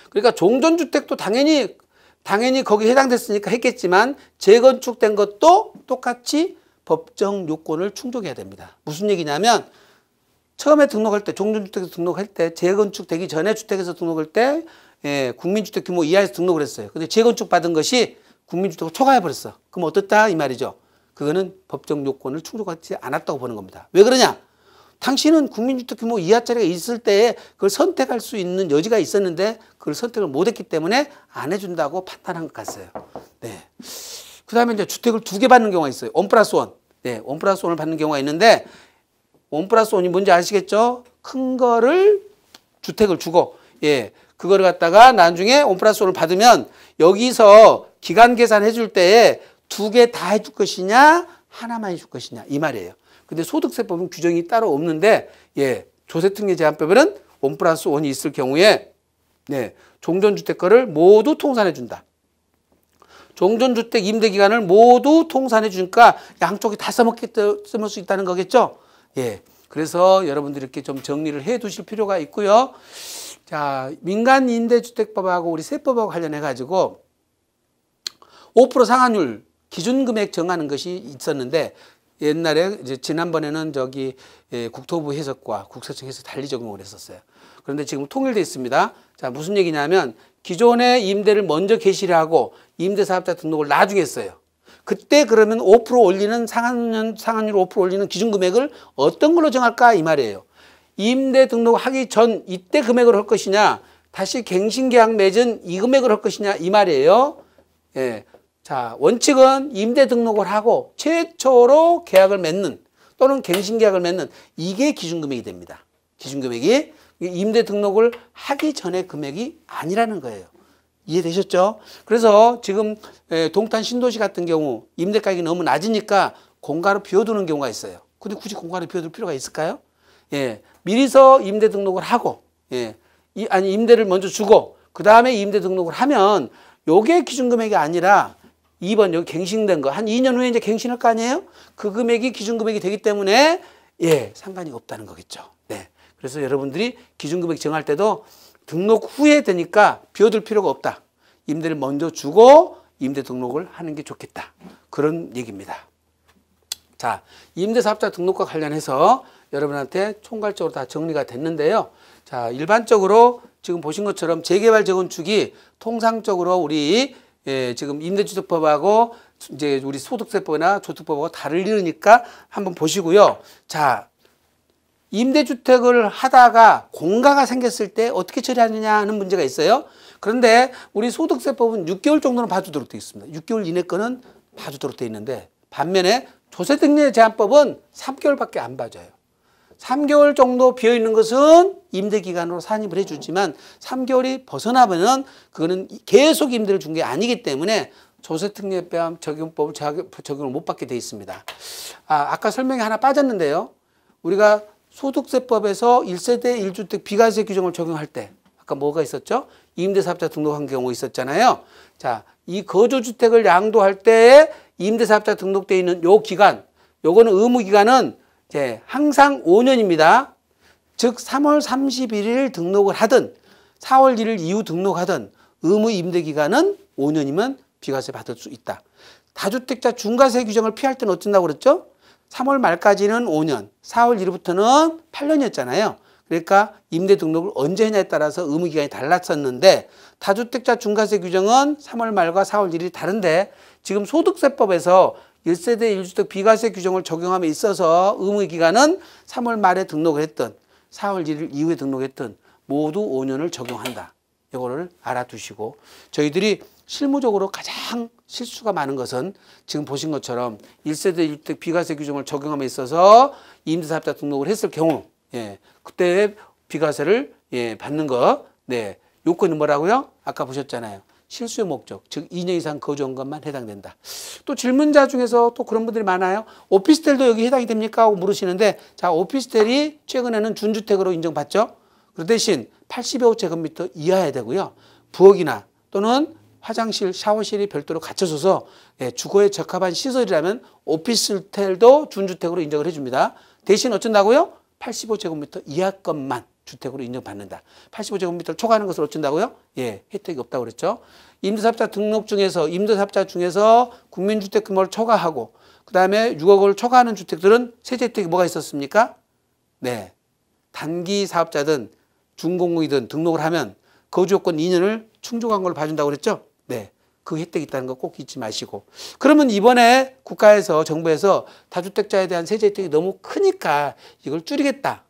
그러니까 종전주택도 당연히 당연히 거기 해당됐으니까 했겠지만 재건축된 것도 똑같이 법정 요건을 충족해야 됩니다. 무슨 얘기냐면 처음에 등록할 때 종전주택에서 등록할 때 재건축되기 전에 주택에서 등록할 때 예, 국민주택 규모 이하에서 등록을 했어요. 근데 재건축 받은 것이 국민주택을 초과해버렸어. 그럼 어떻다 이 말이죠. 그거는 법정 요건을 충족하지 않았다고 보는 겁니다. 왜 그러냐? 당신은 국민주택 규모 뭐 이하짜리가 있을 때에 그걸 선택할 수 있는 여지가 있었는데 그걸 선택을 못했기 때문에 안 해준다고 판단한 것 같아요. 네. 그 다음에 이제 주택을 두 개 받는 경우가 있어요. 원 플러스 원. 네, 원 플러스 원을 받는 경우가 있는데 원 플러스 원이 뭔지 아시겠죠? 큰 거를 주택을 주고 예, 그거를 갖다가 나중에 원 플러스 원을 받으면 여기서 기간 계산해 줄 때에 두 개 다 해줄 것이냐 하나만 해줄 것이냐 이 말이에요. 근데 소득세법은 규정이 따로 없는데 예, 조세특례 제한법에는 원 플러스 원이 있을 경우에 네, 종전주택거를 모두 통산해 준다. 종전주택 임대기간을 모두 통산해 주니까 양쪽이 다 써먹게 써먹을 수 있다는 거겠죠. 예, 그래서 여러분들 이렇게 좀 정리를 해 두실 필요가 있고요. 자, 민간 임대주택법하고 우리 세법하고 관련해 가지고 5% 상한율 기준금액 정하는 것이 있었는데 옛날에 이제 지난번에는 저기 예, 국토부 해석과 국세청 에서 달리 적용을 했었어요. 그런데 지금 통일돼 있습니다. 자 무슨 얘기냐면 기존의 임대를 먼저 개시를 하고 임대사업자 등록을 나중에 했어요. 그때 그러면 5% 올리는 상한년 상한율 5% 올리는 기준 금액을 어떤 걸로 정할까 이 말이에요. 임대 등록하기 전 이때 금액을 할 것이냐 다시 갱신계약 맺은 이 금액을 할 것이냐 이 말이에요. 예. 자, 원칙은 임대 등록을 하고 최초로 계약을 맺는 또는 갱신 계약을 맺는 이게 기준 금액이 됩니다. 기준 금액이 임대 등록을 하기 전에 금액이 아니라는 거예요. 이해되셨죠? 그래서 지금 동탄 신도시 같은 경우 임대 가격이 너무 낮으니까 공가로 비워두는 경우가 있어요. 근데 굳이 공가로 비워둘 필요가 있을까요? 예. 미리서 임대 등록을 하고 예. 이, 아니 임대를 먼저 주고 그다음에 임대 등록을 하면 요게 기준 금액이 아니라 2번 여기 갱신된 거 한 2년 후에 이제 갱신할 거 아니에요? 그 금액이 기준 금액이 되기 때문에 예, 상관이 없다는 거겠죠. 네. 그래서 여러분들이 기준 금액 정할 때도 등록 후에 되니까 비워둘 필요가 없다. 임대를 먼저 주고 임대 등록을 하는 게 좋겠다. 그런 얘기입니다. 자, 임대 사업자 등록과 관련해서 여러분한테 총괄적으로 다 정리가 됐는데요. 자, 일반적으로 지금 보신 것처럼 재개발 재건축이 통상적으로 우리 예, 지금 임대주택법하고 이제 우리 소득세법이나 조특법하고 다르니까 한번 보시고요. 자, 임대주택을 하다가 공가가 생겼을 때 어떻게 처리하느냐 하는 문제가 있어요. 그런데 우리 소득세법은 6개월 정도는 봐주도록 되어 있습니다. 6개월 이내 거는 봐주도록 되어 있는데 반면에 조세등례 제한법은 3개월밖에 안 봐줘요. 3개월 정도 비어 있는 것은 임대 기간으로 산입을 해주지만 3개월이 벗어나면은 그거는 계속 임대를 준 게 아니기 때문에 조세특례법 적용법을 적용을 못 받게 돼 있습니다. 아, 아까 설명이 하나 빠졌는데요. 우리가 소득세법에서 1세대 1주택 비과세 규정을 적용할 때 아까 뭐가 있었죠? 임대사업자 등록한 경우 있었잖아요. 자, 이 거주주택을 양도할 때에 임대사업자 등록돼 있는 요 기간, 요거는 의무기간은 예, 항상 5년입니다. 즉 3월 31일 등록을 하든 4월 1일 이후 등록하든 의무 임대 기간은 5년이면 비과세 받을 수 있다. 다주택자 중과세 규정을 피할 때는 어쩐다고 그랬죠? 3월 말까지는 5년, 4월 1일부터는 8년이었잖아요. 그러니까 임대 등록을 언제 했냐에 따라서 의무 기간이 달랐었는데 다주택자 중과세 규정은 3월 말과 4월 1일이 다른데 지금 소득세법에서 1세대 1주택 비과세 규정을 적용함에 있어서 의무 기간은 3월 말에 등록을 했던 4월 1일 이후에 등록했던 모두 5년을 적용한다. 이거를 알아두시고 저희들이 실무적으로 가장 실수가 많은 것은 지금 보신 것처럼 1세대 1주택 비과세 규정을 적용함에 있어서 임대사업자 등록을 했을 경우 예, 그때 비과세를 예, 받는 거 네, 요건은 뭐라고요? 아까 보셨잖아요. 실수의 목적, 즉 2년 이상 거주한 것만 해당된다. 또 질문자 중에서 또 그런 분들이 많아요. 오피스텔도 여기 해당이 됩니까? 하고 물으시는데 자 오피스텔이 최근에는 준주택으로 인정받죠. 그 대신 85제곱미터 이하야 되고요. 부엌이나 또는 화장실, 샤워실이 별도로 갖춰져서 예, 주거에 적합한 시설이라면 오피스텔도 준주택으로 인정을 해줍니다. 대신 어쩐다고요? 85제곱미터 이하 것만 주택으로 인정받는다. 85제곱미터를 초과하는 것을 어쩐다고요? 예, 혜택이 없다고 그랬죠. 임대사업자 등록 중에서 임대사업자 중에서 국민주택 규모를 초과하고 그다음에 6억을 초과하는 주택들은 세제 혜택이 뭐가 있었습니까? 네. 단기 사업자든 중공공이든 등록을 하면 거주 요건 2년을 충족한 걸 봐준다고 그랬죠? 네. 그 혜택이 있다는 거 꼭 잊지 마시고 그러면 이번에 국가에서 정부에서 다주택자에 대한 세제 혜택이 너무 크니까 이걸 줄이겠다.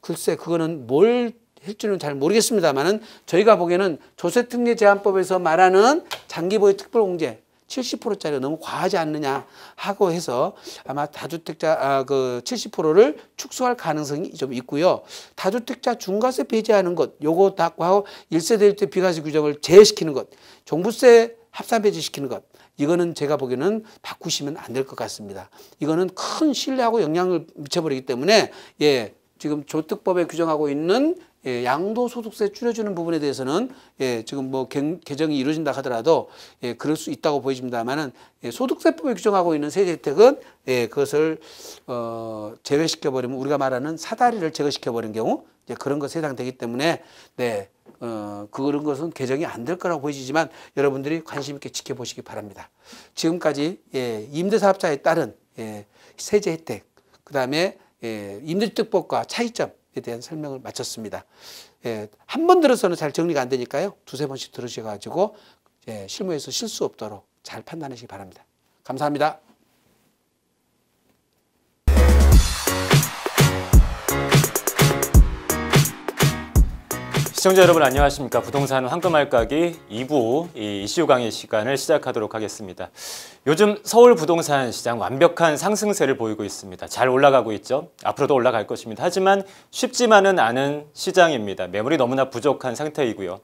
글쎄 그거는 뭘 할지는 잘 모르겠습니다만은 저희가 보기에는 조세특례 제한법에서 말하는 장기보유 특별공제 70%짜리가 너무 과하지 않느냐 하고 해서 아마 다주택자 아, 그 70%를 축소할 가능성이 좀 있고요. 다주택자 중과세 배제하는 것 요거 다 하고 1세대 1대 비과세 규정을 제외시키는 것 종부세 합산 배제시키는 것 이거는 제가 보기에는 바꾸시면 안 될 것 같습니다. 이거는 큰 신뢰하고 영향을 미쳐버리기 때문에 예 지금 조특법에 규정하고 있는 예, 양도소득세 줄여주는 부분에 대해서는 예, 지금 뭐 개, 정이 이루어진다 하더라도 예, 그럴 수 있다고 보여집니다만은 예, 소득세법에 규정하고 있는 세제 혜택은 예, 그것을 어, 제외시켜 버리면 우리가 말하는 사다리를 제거시켜 버린 경우 이 그런 것에 해당되기 때문에 네, 어, 그런 것은 개정이 안 될 거라고 보이지만 여러분들이 관심 있게 지켜보시기 바랍니다. 지금까지 예, 임대사업자에 따른 예, 세제 혜택 그 다음에 예, 임대주택법과 차이점에 대한 설명을 마쳤습니다. 예, 한 번 들어서는 잘 정리가 안 되니까요. 두세 번씩 들으셔가지고 예, 실무에서 실수 없도록 잘 판단하시기 바랍니다. 감사합니다. 시청자 여러분 안녕하십니까 부동산 황금알까기 2부 이슈 강의 시간을 시작하도록 하겠습니다 요즘 서울 부동산 시장 완벽한 상승세를 보이고 있습니다 잘 올라가고 있죠 앞으로도 올라갈 것입니다 하지만 쉽지만은 않은 시장입니다 매물이 너무나 부족한 상태이고요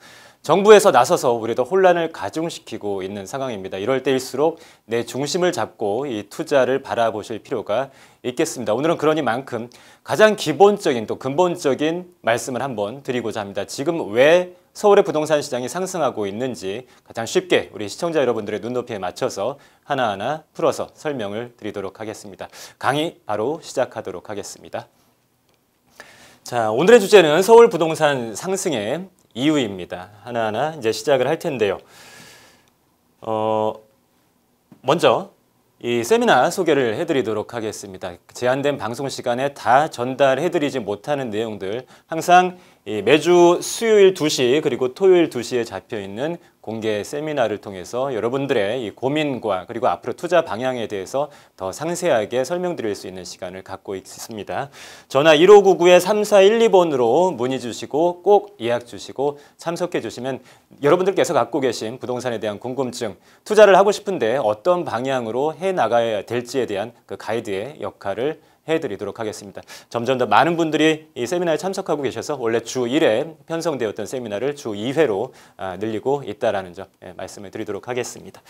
정부에서 나서서 우리도 혼란을 가중시키고 있는 상황입니다. 이럴 때일수록 내 중심을 잡고 이 투자를 바라보실 필요가 있겠습니다. 오늘은 그러니만큼 가장 기본적인 또 근본적인 말씀을 한번 드리고자 합니다. 지금 왜 서울의 부동산 시장이 상승하고 있는지 가장 쉽게 우리 시청자 여러분들의 눈높이에 맞춰서 하나하나 풀어서 설명을 드리도록 하겠습니다. 강의 바로 시작하도록 하겠습니다. 자, 오늘의 주제는 서울 부동산 상승의 이유입니다. 하나하나 이제 시작을 할 텐데요. 어, 먼저 이 세미나 소개를 해드리도록 하겠습니다. 제한된 방송 시간에 다 전달해드리지 못하는 내용들 항상 매주 수요일 2시 그리고 토요일 2시에 잡혀있는 공개 세미나를 통해서 여러분들의 고민과 그리고 앞으로 투자 방향에 대해서 더 상세하게 설명드릴 수 있는 시간을 갖고 있습니다. 전화 1599-3412번으로 문의 주시고 꼭 예약 주시고 참석해 주시면 여러분들께서 갖고 계신 부동산에 대한 궁금증, 투자를 하고 싶은데 어떤 방향으로 해 나가야 될지에 대한 그 가이드의 역할을 해드리도록 하겠습니다. 점점 더 많은 분들이 이 세미나에 참석하고 계셔서 원래 주 1회 편성되었던 세미나를 주 2회로 아, 늘리고 있다라는 점 예, 말씀을 드리도록 하겠습니다.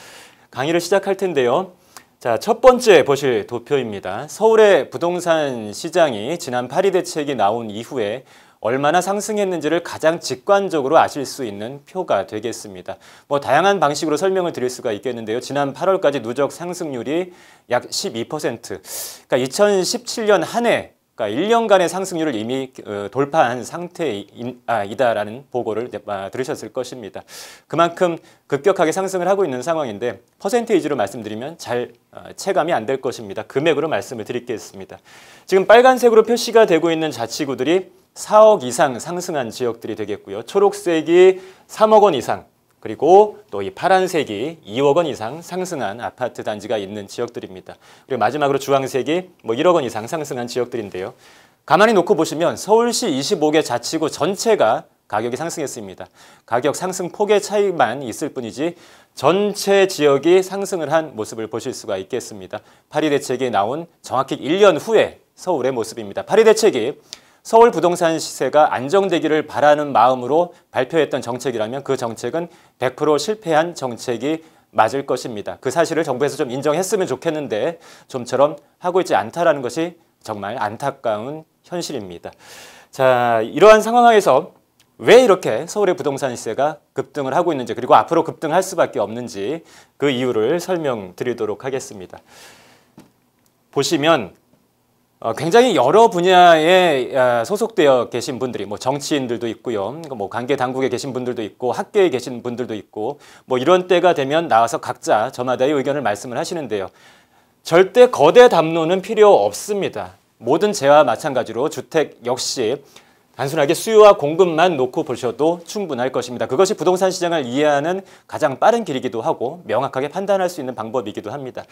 강의를 시작할 텐데요. 자, 첫 번째 보실 도표입니다. 서울의 부동산 시장이 지난 파리 대책이 나온 이후에 얼마나 상승했는지를 가장 직관적으로 아실 수 있는 표가 되겠습니다. 뭐 다양한 방식으로 설명을 드릴 수가 있겠는데요. 지난 8월까지 누적 상승률이 약 12%. 그러니까 2017년 한 해, 그러니까 1년간의 상승률을 이미 어, 돌파한 상태이다라는 보고를 아, 들으셨을 것입니다. 그만큼 급격하게 상승을 하고 있는 상황인데 퍼센테이지로 말씀드리면 잘 어, 체감이 안 될 것입니다. 금액으로 말씀을 드리겠습니다. 지금 빨간색으로 표시가 되고 있는 자치구들이 4억 이상 상승한 지역들이 되겠고요. 초록색이 3억 원 이상 그리고 또 이 파란색이 2억 원 이상 상승한 아파트 단지가 있는 지역들입니다. 그리고 마지막으로 주황색이 뭐 1억 원 이상 상승한 지역들인데요. 가만히 놓고 보시면 서울시 25개 자치구 전체가 가격이 상승했습니다. 가격 상승 폭의 차이만 있을 뿐이지 전체 지역이 상승을 한 모습을 보실 수가 있겠습니다. 파리 대책이 나온 정확히 1년 후에 서울의 모습입니다. 파리 대책이 서울 부동산 시세가 안정되기를 바라는 마음으로 발표했던 정책이라면 그 정책은 100% 실패한 정책이 맞을 것입니다. 그 사실을 정부에서 좀 인정했으면 좋겠는데 좀처럼 하고 있지 않다라는 것이 정말 안타까운 현실입니다. 자, 이러한 상황에서 왜 이렇게 서울의 부동산 시세가 급등을 하고 있는지 그리고 앞으로 급등할 수밖에 없는지 그 이유를 설명드리도록 하겠습니다. 보시면 어, 굉장히 여러 분야에 어, 소속되어 계신 분들이 뭐 정치인들도 있고요. 뭐 관계 당국에 계신 분들도 있고 학계에 계신 분들도 있고 뭐 이런 때가 되면 나와서 각자 저마다의 의견을 말씀을 하시는데요. 절대 거대 담론은 필요 없습니다. 모든 죄와 마찬가지로 주택 역시 단순하게 수요와 공급만 놓고 보셔도 충분할 것입니다. 그것이 부동산 시장을 이해하는 가장 빠른 길이기도 하고 명확하게 판단할 수 있는 방법이기도 합니다.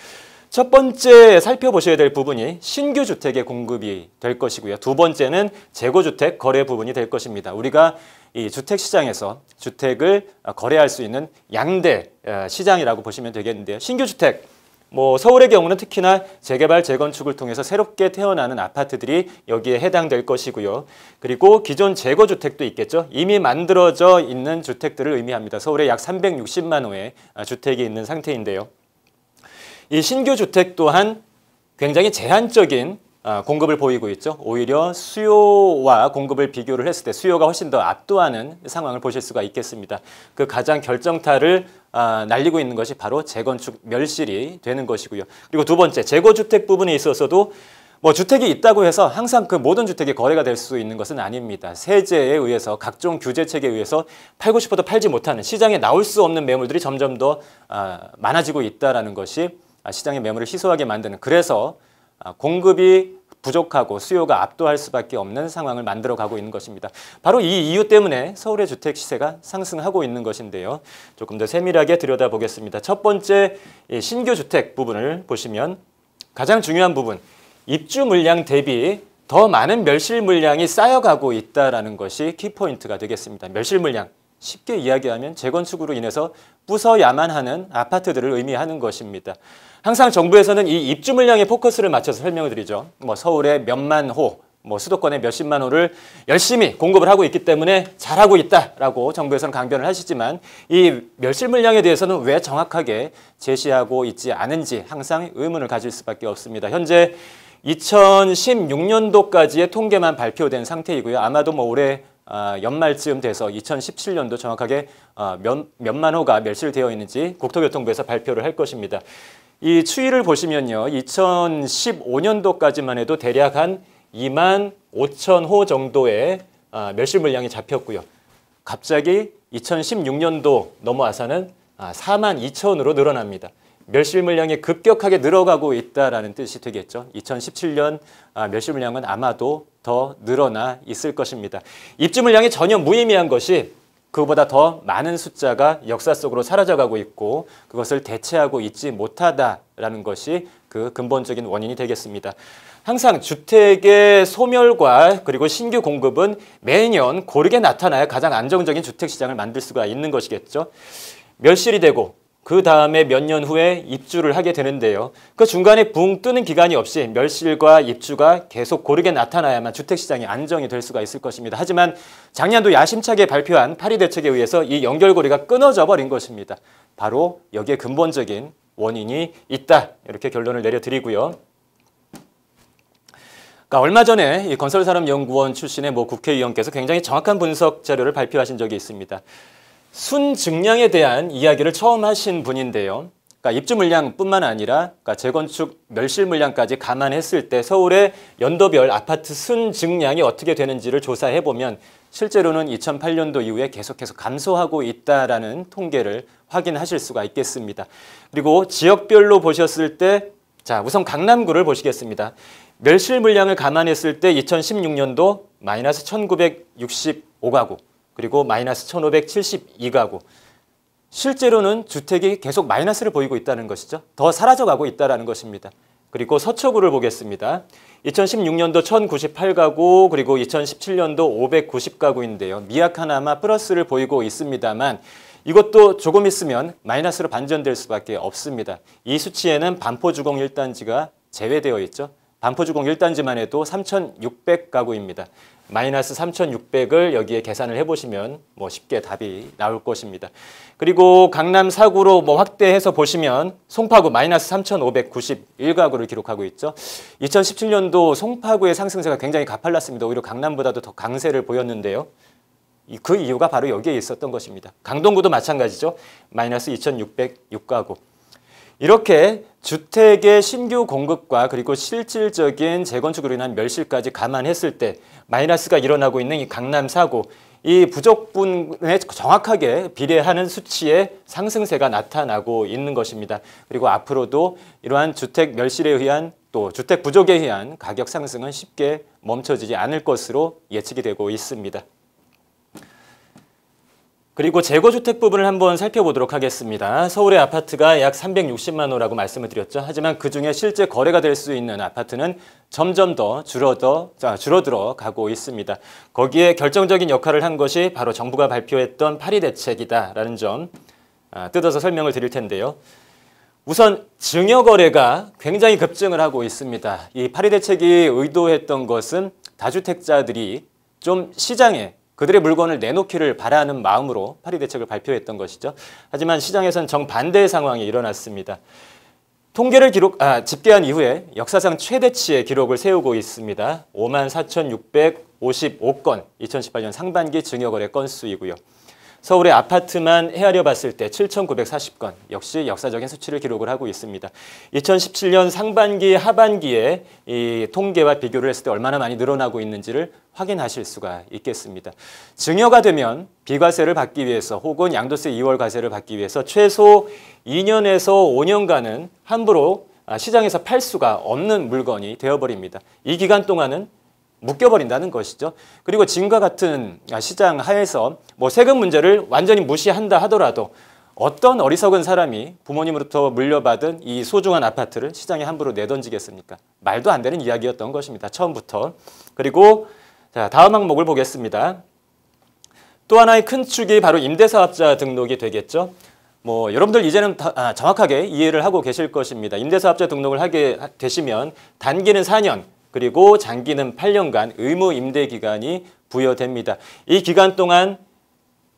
첫 번째 살펴보셔야 될 부분이 신규 주택의 공급이 될 것이고요. 두 번째는 재고주택 거래 부분이 될 것입니다. 우리가 이 주택 시장에서 주택을 거래할 수 있는 양대 어, 시장이라고 보시면 되겠는데요. 신규 주택 뭐 서울의 경우는 특히나 재개발 재건축을 통해서 새롭게 태어나는 아파트들이 여기에 해당될 것이고요. 그리고 기존 재거 주택도 있겠죠. 이미 만들어져 있는 주택들을 의미합니다. 서울에 약 360만 호의 아, 주택이 있는 상태인데요. 이 신규 주택 또한 굉장히 제한적인 아, 공급을 보이고 있죠. 오히려 수요와 공급을 비교를 했을 때 수요가 훨씬 더 압도하는 상황을 보실 수가 있겠습니다. 그 가장 결정타를 아, 날리고 있는 것이 바로 재건축 멸실이 되는 것이고요. 그리고 두 번째 재고주택 부분에 있어서도 뭐 주택이 있다고 해서 항상 그 모든 주택이 거래가 될 수 있는 것은 아닙니다. 세제에 의해서 각종 규제 책에 의해서 팔고 싶어도 팔지 못하는 시장에 나올 수 없는 매물들이 점점 더 아, 많아지고 있다는 것이 시장의 매물을 희소하게 만드는 그래서 아, 공급이 부족하고 수요가 압도할 수밖에 없는 상황을 만들어가고 있는 것입니다. 바로 이 이유 때문에 서울의 주택 시세가 상승하고 있는 것인데요. 조금 더 세밀하게 들여다보겠습니다. 첫 번째 신규 주택 부분을 보시면 가장 중요한 부분 입주 물량 대비 더 많은 멸실 물량이 쌓여가고 있다는 것이 키포인트가 되겠습니다. 멸실 물량 쉽게 이야기하면 재건축으로 인해서 부서야만 하는 아파트들을 의미하는 것입니다. 항상 정부에서는 이 입주 물량에 포커스를 맞춰서 설명을 드리죠. 뭐 서울에 몇만 호, 뭐 수도권에 몇십만 호를 열심히 공급을 하고 있기 때문에 잘하고 있다라고 정부에서는 강변을 하시지만 이 멸실 물량에 대해서는 왜 정확하게 제시하고 있지 않은지 항상 의문을 가질 수밖에 없습니다. 현재 2016년도까지의 통계만 발표된 상태이고요. 아마도 뭐 올해 아, 연말쯤 돼서 2017년도 정확하게 어, 몇, 몇만 호가 멸실되어 있는지 국토교통부에서 발표를 할 것입니다. 이 추이를 보시면요. 2015년도까지만 해도 대략 한 2만 5천 호 정도의 아, 멸실 물량이 잡혔고요. 갑자기 2016년도 넘어와서는 4만 아, 2천으로 늘어납니다. 멸실 물량이 급격하게 늘어가고 있다라는 뜻이 되겠죠. 2017년 아, 멸실 물량은 아마도 더 늘어나 있을 것입니다. 입주 물량이 전혀 무의미한 것이 그보다 더 많은 숫자가 역사 속으로 사라져가고 있고 그것을 대체하고 있지 못하다라는 것이 그 근본적인 원인이 되겠습니다. 항상 주택의 소멸과 그리고 신규 공급은 매년 고르게 나타나야 가장 안정적인 주택 시장을 만들 수가 있는 것이겠죠. 멸실이 되고 그 다음에 몇 년 후에 입주를 하게 되는데요. 그 중간에 붕 뜨는 기간이 없이 멸실과 입주가 계속 고르게 나타나야만 주택시장이 안정이 될 수가 있을 것입니다. 하지만 작년도 야심차게 발표한 파리 대책에 의해서 이 연결고리가 끊어져 버린 것입니다. 바로 여기에 근본적인 원인이 있다. 이렇게 결론을 내려드리고요. 그러니까 얼마 전에 건설산업연구원 출신의 뭐 국회의원께서 굉장히 정확한 분석 자료를 발표하신 적이 있습니다. 순증량에 대한 이야기를 처음 하신 분인데요. 그러니까 입주 물량뿐만 아니라 그러니까 재건축 멸실 물량까지 감안했을 때 서울의 연도별 아파트 순증량이 어떻게 되는지를 조사해 보면 실제로는 2008년도 이후에 계속해서 감소하고 있다라는 통계를 확인하실 수가 있겠습니다. 그리고 지역별로 보셨을 때 자, 우선 강남구를 보시겠습니다. 멸실 물량을 감안했을 때 2016년도 마이너스 1965가구 그리고 마이너스 1572가구. 실제로는 주택이 계속 마이너스를 보이고 있다는 것이죠. 더 사라져가고 있다는 것입니다. 그리고 서초구를 보겠습니다. 2016년도 1098가구 그리고 2017년도 590가구인데요. 미약하나마 플러스를 보이고 있습니다만 이것도 조금 있으면 마이너스로 반전될 수밖에 없습니다. 이 수치에는 반포주공 1단지가 제외되어 있죠. 반포주공 1단지만 해도 3,600가구입니다. 마이너스 3,600을 여기에 계산을 해보시면 뭐 쉽게 답이 나올 것입니다. 그리고 강남 4구로 뭐 확대해서 보시면 송파구 마이너스 3,591가구를 기록하고 있죠. 2017년도 송파구의 상승세가 굉장히 가팔랐습니다. 오히려 강남보다도 더 강세를 보였는데요. 그 이유가 바로 여기에 있었던 것입니다. 강동구도 마찬가지죠. 마이너스 2,606가구. 이렇게 주택의 신규 공급과 그리고 실질적인 재건축으로 인한 멸실까지 감안했을 때 마이너스가 일어나고 있는 이 강남 사고 이 부족분에 정확하게 비례하는 수치의 상승세가 나타나고 있는 것입니다. 그리고 앞으로도 이러한 주택 멸실에 의한 또 주택 부족에 의한 가격 상승은 쉽게 멈춰지지 않을 것으로 예측이 되고 있습니다. 그리고 재고주택 부분을 한번 살펴보도록 하겠습니다. 서울의 아파트가 약 360만 호라고 말씀을 드렸죠. 하지만 그중에 실제 거래가 될 수 있는 아파트는 점점 더 줄어더, 아, 줄어들어 가고 있습니다. 거기에 결정적인 역할을 한 것이 바로 정부가 발표했던 파리 대책이다라는 점 아, 뜯어서 설명을 드릴 텐데요. 우선 증여 거래가 굉장히 급증을 하고 있습니다. 이 파리 대책이 의도했던 것은 다주택자들이 좀 시장에 그들의 물건을 내놓기를 바라는 마음으로 파리 대책을 발표했던 것이죠. 하지만 시장에선 정반대의 상황이 일어났습니다. 통계를 기록, 아, 집계한 이후에 역사상 최대치의 기록을 세우고 있습니다. 54,655건, 2018년 상반기 증여거래 건수이고요. 서울의 아파트만 헤아려 봤을 때 7,940건 역시 역사적인 수치를 기록을 하고 있습니다. 2017년 상반기 하반기에 이 통계와 비교를 했을 때 얼마나 많이 늘어나고 있는지를 확인하실 수가 있겠습니다. 증여가 되면 비과세를 받기 위해서 혹은 양도세 2월 과세를 받기 위해서 최소 2년에서 5년간은 함부로 아, 시장에서 팔 수가 없는 물건이 되어버립니다. 이 기간 동안은 묶여버린다는 것이죠. 그리고 지금과 같은 시장 하에서 뭐 세금 문제를 완전히 무시한다 하더라도 어떤 어리석은 사람이 부모님으로부터 물려받은 이 소중한 아파트를 시장에 함부로 내던지겠습니까? 말도 안 되는 이야기였던 것입니다. 처음부터. 그리고 자, 다음 항목을 보겠습니다. 또 하나의 큰 축이 바로 임대사업자 등록이 되겠죠. 뭐 여러분들 이제는 다, 아, 정확하게 이해를 하고 계실 것입니다. 임대사업자 등록을 하게 되시면 단기는 4년, 그리고 장기는 8년간 의무 임대 기간이 부여됩니다. 이 기간 동안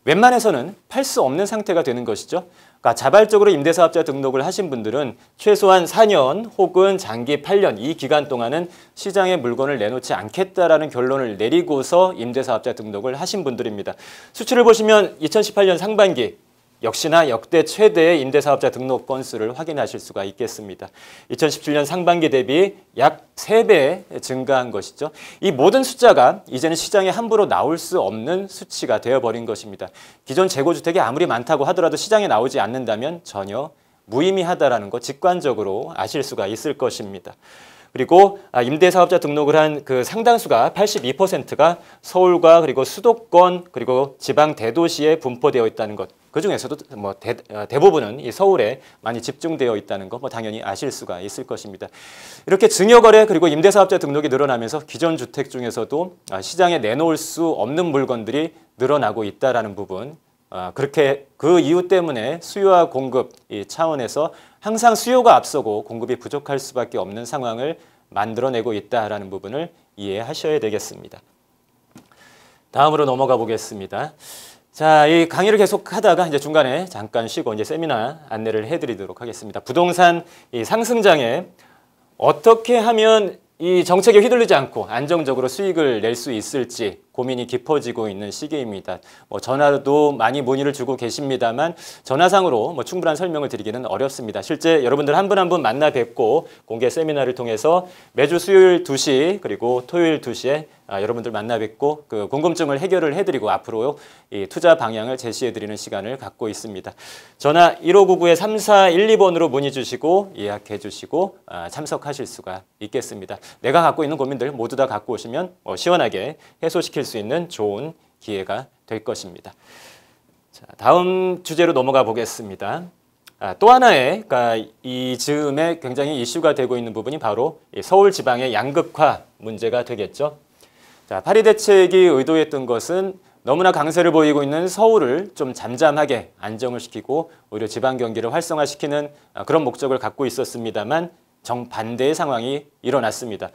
웬만해서는 팔 수 없는 상태가 되는 것이죠. 그러니까 자발적으로 임대사업자 등록을 하신 분들은 최소한 4년 혹은 장기 8년 이 기간 동안은 시장에 물건을 내놓지 않겠다라는 결론을 내리고서 임대사업자 등록을 하신 분들입니다. 수치를 보시면 2018년 상반기 역시나 역대 최대의 임대사업자 등록 건수를 확인하실 수가 있겠습니다. 2017년 상반기 대비 약 3배 증가한 것이죠. 이 모든 숫자가 이제는 시장에 함부로 나올 수 없는 수치가 되어버린 것입니다. 기존 재고주택이 아무리 많다고 하더라도 시장에 나오지 않는다면 전혀 무의미하다라거 직관적으로 아실 수가 있을 것입니다. 그리고 아, 임대사업자 등록을 한 그 상당수가 82%가 서울과 그리고 수도권 그리고 지방 대도시에 분포되어 있다는 것. 그 중에서도 뭐 대, 어, 대부분은 이 서울에 많이 집중되어 있다는 것, 뭐 당연히 아실 수가 있을 것입니다. 이렇게 증여거래 그리고 임대사업자 등록이 늘어나면서 기존 주택 중에서도 아, 시장에 내놓을 수 없는 물건들이 늘어나고 있다라는 부분. 아, 그렇게 그 이유 때문에 수요와 공급 이 차원에서 항상 수요가 앞서고 공급이 부족할 수밖에 없는 상황을 만들어내고 있다라는 부분을 이해하셔야 되겠습니다. 다음으로 넘어가 보겠습니다. 자, 이 강의를 계속 하다가 이제 중간에 잠깐 쉬고 이제 세미나 안내를 해드리도록 하겠습니다. 부동산 이 상승장에 어떻게 하면 이 정책에 휘둘리지 않고 안정적으로 수익을 낼 수 있을지 고민이 깊어지고 있는 시기입니다. 뭐 전화도 많이 문의를 주고 계십니다만 전화상으로 뭐 충분한 설명을 드리기는 어렵습니다. 실제 여러분들 한 분 한 분 만나 뵙고 공개 세미나를 통해서 매주 수요일 2시 그리고 토요일 2시에 아, 여러분들 만나 뵙고 그 궁금증을 해결을 해드리고 앞으로 이 투자 방향을 제시해드리는 시간을 갖고 있습니다. 전화 1599-3412번으로 문의 주시고 예약해 주시고 아, 참석하실 수가 있겠습니다. 내가 갖고 있는 고민들 모두 다 갖고 오시면 뭐 시원하게 해소시킬 살필 수 있는 좋은 기회가 될 것입니다. 자, 다음 주제로 넘어가 보겠습니다. 아, 또 하나의 그러니까 이 즈음에 굉장히 이슈가 되고 있는 부분이 바로 서울 지방의 양극화 문제가 되겠죠. 자, 파리 대책이 의도했던 것은 너무나 강세를 보이고 있는 서울을 좀 잠잠하게 안정을 시키고 오히려 지방 경기를 활성화시키는 아, 그런 목적을 갖고 있었습니다만 정반대의 상황이 일어났습니다.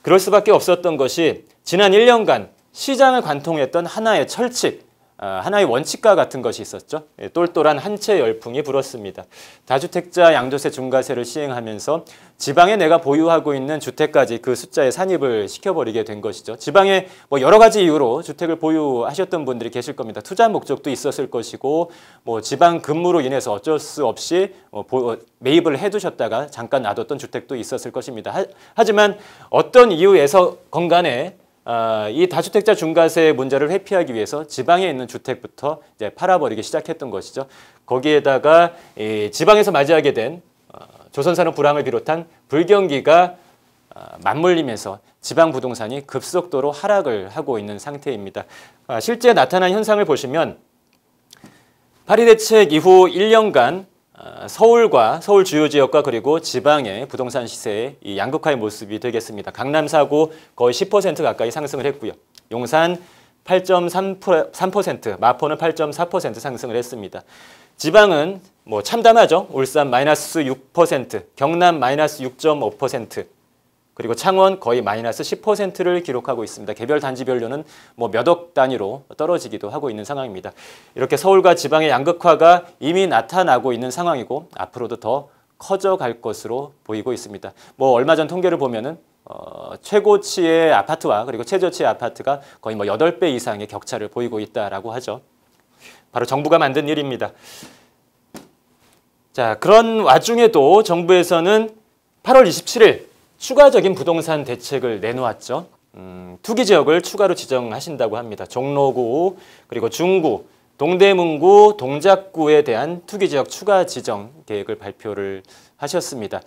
그럴 수밖에 없었던 것이 지난 1년간 시장을 관통했던 하나의 철칙, 아, 하나의 원칙과 같은 것이 있었죠. 예, 똘똘한 한 채 열풍이 불었습니다. 다주택자 양도세 중과세를 시행하면서 지방에 내가 보유하고 있는 주택까지 그 숫자에 산입을 시켜버리게 된 것이죠. 지방에 뭐 여러 가지 이유로 주택을 보유하셨던 분들이 계실 겁니다. 투자 목적도 있었을 것이고 뭐 지방 근무로 인해서 어쩔 수 없이 어, 어, 매입을 해두셨다가 잠깐 놔뒀던 주택도 있었을 것입니다. 하지만 어떤 이유에서 건간에 아, 이 다주택자 중과세 문제를 회피하기 위해서 지방에 있는 주택부터 이제 팔아버리기 시작했던 것이죠. 거기에다가 이 지방에서 맞이하게 된 어, 조선산업 불황을 비롯한 불경기가 어, 맞물리면서 지방 부동산이 급속도로 하락을 하고 있는 상태입니다. 아, 실제 나타난 현상을 보시면 파리 대책 이후 1년간 아, 서울과 서울 주요 지역과 그리고 지방의 부동산 시세의 양극화의 모습이 되겠습니다. 강남 사고 거의 10% 가까이 상승을 했고요. 용산 8.3%, 마포는 8.4% 상승을 했습니다. 지방은 뭐 참담하죠. 울산 마이너스 6%, 경남 마이너스 6.5%, 그리고 창원 거의 마이너스 10%를 기록하고 있습니다. 개별 단지별로는 뭐 몇 억 단위로 떨어지기도 하고 있는 상황입니다. 이렇게 서울과 지방의 양극화가 이미 나타나고 있는 상황이고 앞으로도 더 커져갈 것으로 보이고 있습니다. 뭐 얼마 전 통계를 보면은 어, 최고치의 아파트와 그리고 최저치의 아파트가 거의 뭐 8배 이상의 격차를 보이고 있다라고 하죠. 바로 정부가 만든 일입니다. 자, 그런 와중에도 정부에서는 8월 27일 추가적인 부동산 대책을 내놓았죠. 음, 투기 지역을 추가로 지정하신다고 합니다. 종로구 그리고 중구, 동대문구, 동작구에 대한 투기 지역 추가 지정 계획을 발표를 하셨습니다.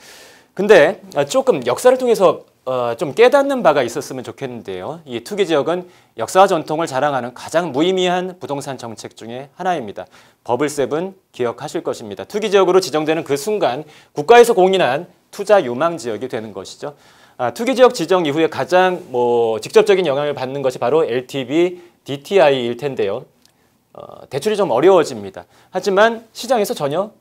근데 아, 조금 역사를 통해서 어, 좀 깨닫는 바가 있었으면 좋겠는데요. 이 투기 지역은 역사와 전통을 자랑하는 가장 무의미한 부동산 정책 중에 하나입니다. 버블세븐 기억하실 것입니다. 투기 지역으로 지정되는 그 순간 국가에서 공인한 투자 유망 지역이 되는 것이죠. 아, 투기 지역 지정 이후에 가장 뭐 직접적인 영향을 받는 것이 바로 LTV, DTI일 텐데요. 어, 대출이 좀 어려워집니다. 하지만 시장에서 전혀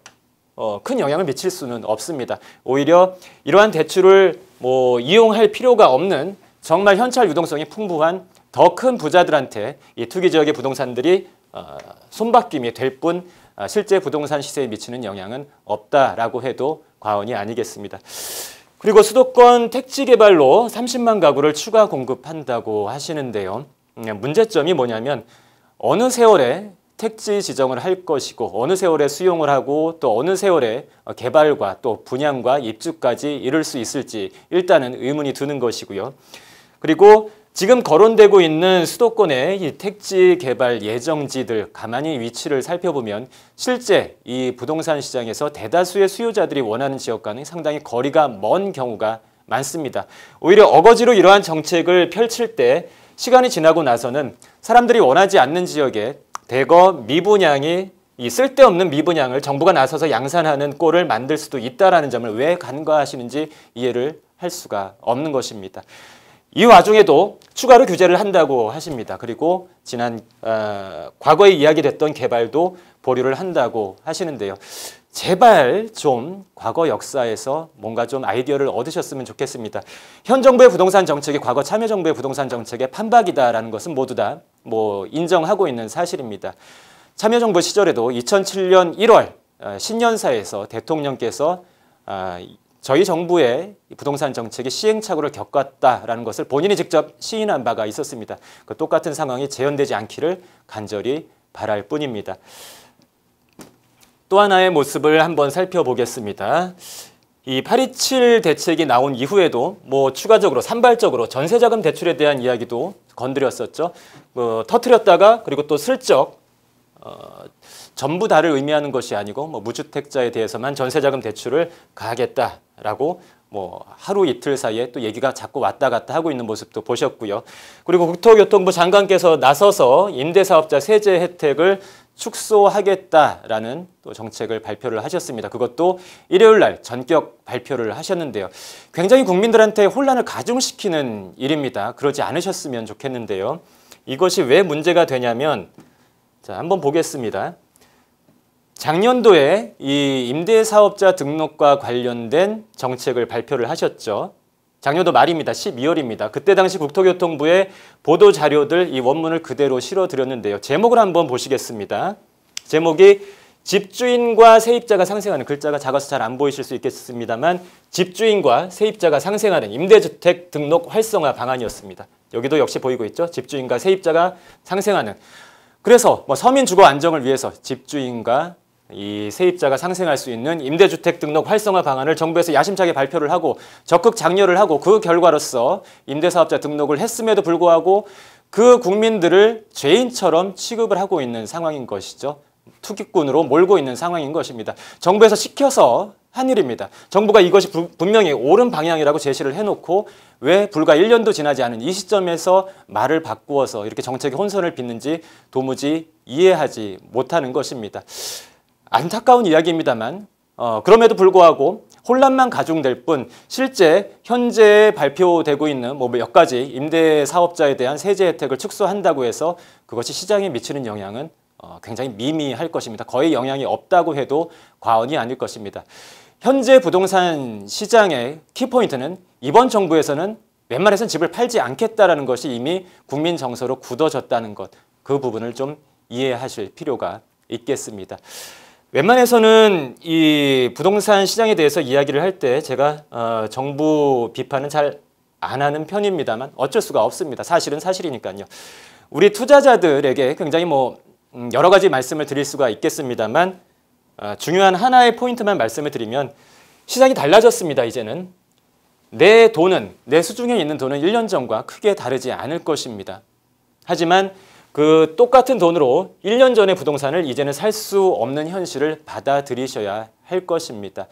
어, 큰 영향을 미칠 수는 없습니다. 오히려 이러한 대출을 뭐 이용할 필요가 없는 정말 현찰 유동성이 풍부한 더 큰 부자들한테 이 투기 지역의 부동산들이 어, 손바뀜이 될뿐 아, 실제 부동산 시세에 미치는 영향은 없다라고 해도 과언이 아니겠습니다. 그리고 수도권 택지 개발로 30만 가구를 추가 공급한다고 하시는데요. 음, 문제점이 뭐냐면 어느 세월에 택지 지정을 할 것이고 어느 세월에 수용을 하고 또 어느 세월에 개발과 또 분양과 입주까지 이룰 수 있을지 일단은 의문이 드는 것이고요. 그리고 지금 거론되고 있는 수도권의 이 택지 개발 예정지들 가만히 위치를 살펴보면 실제 이 부동산 시장에서 대다수의 수요자들이 원하는 지역과는 상당히 거리가 먼 경우가 많습니다. 오히려 어거지로 이러한 정책을 펼칠 때 시간이 지나고 나서는 사람들이 원하지 않는 지역에 대거 미분양이 이 쓸데없는 미분양을 정부가 나서서 양산하는 꼴을 만들 수도 있다라는 점을 왜 간과하시는지 이해를 할 수가 없는 것입니다. 이 와중에도 추가로 규제를 한다고 하십니다. 그리고 지난 어, 과거에 이야기됐던 개발도 보류를 한다고 하시는데요. 제발 좀 과거 역사에서 뭔가 좀 아이디어를 얻으셨으면 좋겠습니다. 현 정부의 부동산 정책이 과거 참여정부의 부동산 정책의 판박이다라는 것은 모두 다 뭐 인정하고 있는 사실입니다. 참여정부 시절에도 2007년 1월 어, 신년사에서 대통령께서 아, 저희 정부의 부동산 정책이 시행착오를 겪었다라는 것을 본인이 직접 시인한 바가 있었습니다. 그 똑같은 상황이 재현되지 않기를 간절히 바랄 뿐입니다. 또 하나의 모습을 한번 살펴보겠습니다. 이 827 대책이 나온 이후에도 뭐 추가적으로 산발적으로 전세자금 대출에 대한 이야기도 건드렸었죠. 뭐 터트렸다가 그리고 또 슬쩍 어, 전부 다를 의미하는 것이 아니고 뭐 무주택자에 대해서만 전세자금 대출을 가하겠다라고 뭐 하루 이틀 사이에 또 얘기가 자꾸 왔다 갔다 하고 있는 모습도 보셨고요. 그리고 국토교통부 장관께서 나서서 임대사업자 세제 혜택을 축소하겠다라는 또 정책을 발표를 하셨습니다. 그것도 일요일 날 전격 발표를 하셨는데요. 굉장히 국민들한테 혼란을 가중시키는 일입니다. 그러지 않으셨으면 좋겠는데요. 이것이 왜 문제가 되냐면 자, 한번 보겠습니다. 작년도에 이 임대사업자 등록과 관련된 정책을 발표를 하셨죠. 작년도 말입니다. 12월입니다. 그때 당시 국토교통부의 보도자료들 이 원문을 그대로 실어드렸는데요. 제목을 한번 보시겠습니다. 제목이 집주인과 세입자가 상생하는 글자가 작아서 잘 안 보이실 수 있겠습니다만 집주인과 세입자가 상생하는 임대주택 등록 활성화 방안이었습니다. 여기도 역시 보이고 있죠. 집주인과 세입자가 상생하는 그래서 뭐 서민 주거 안정을 위해서 집주인과 이 세입자가 상생할 수 있는 임대주택 등록 활성화 방안을 정부에서 야심차게 발표를 하고 적극 장려를 하고 그 결과로서 임대사업자 등록을 했음에도 불구하고 그 국민들을 죄인처럼 취급을 하고 있는 상황인 것이죠. 투기꾼으로 몰고 있는 상황인 것입니다. 정부에서 시켜서 한 일입니다. 정부가 이것이 부, 분명히 옳은 방향이라고 제시를 해놓고 왜 불과 1년도 지나지 않은 이 시점에서 말을 바꾸어서 이렇게 정책의 혼선을 빚는지 도무지 이해하지 못하는 것입니다. 안타까운 이야기입니다만 어, 그럼에도 불구하고 혼란만 가중될 뿐 실제 현재 발표되고 있는 뭐몇 가지 임대 사업자에 대한 세제 혜택을 축소한다고 해서 그것이 시장에 미치는 영향은 어, 굉장히 미미할 것입니다. 거의 영향이 없다고 해도 과언이 아닐 것입니다. 현재 부동산 시장의 키포인트는 이번 정부에서는 웬만해선 집을 팔지 않겠다라는 것이 이미 국민 정서로 굳어졌다는 것, 그 부분을 좀 이해하실 필요가 있겠습니다. 웬만해서는 이 부동산 시장에 대해서 이야기를 할 때 제가 어, 정부 비판은 잘 안 하는 편입니다만 어쩔 수가 없습니다. 사실은 사실이니까요. 우리 투자자들에게 굉장히 뭐 음, 여러 가지 말씀을 드릴 수가 있겠습니다만 어, 중요한 하나의 포인트만 말씀을 드리면 시장이 달라졌습니다. 이제는 내 돈은 내 수중에 있는 돈은 1년 전과 크게 다르지 않을 것입니다. 하지만 그 똑같은 돈으로 1년 전에 부동산을 이제는 살 수 없는 현실을 받아들이셔야 할 것입니다.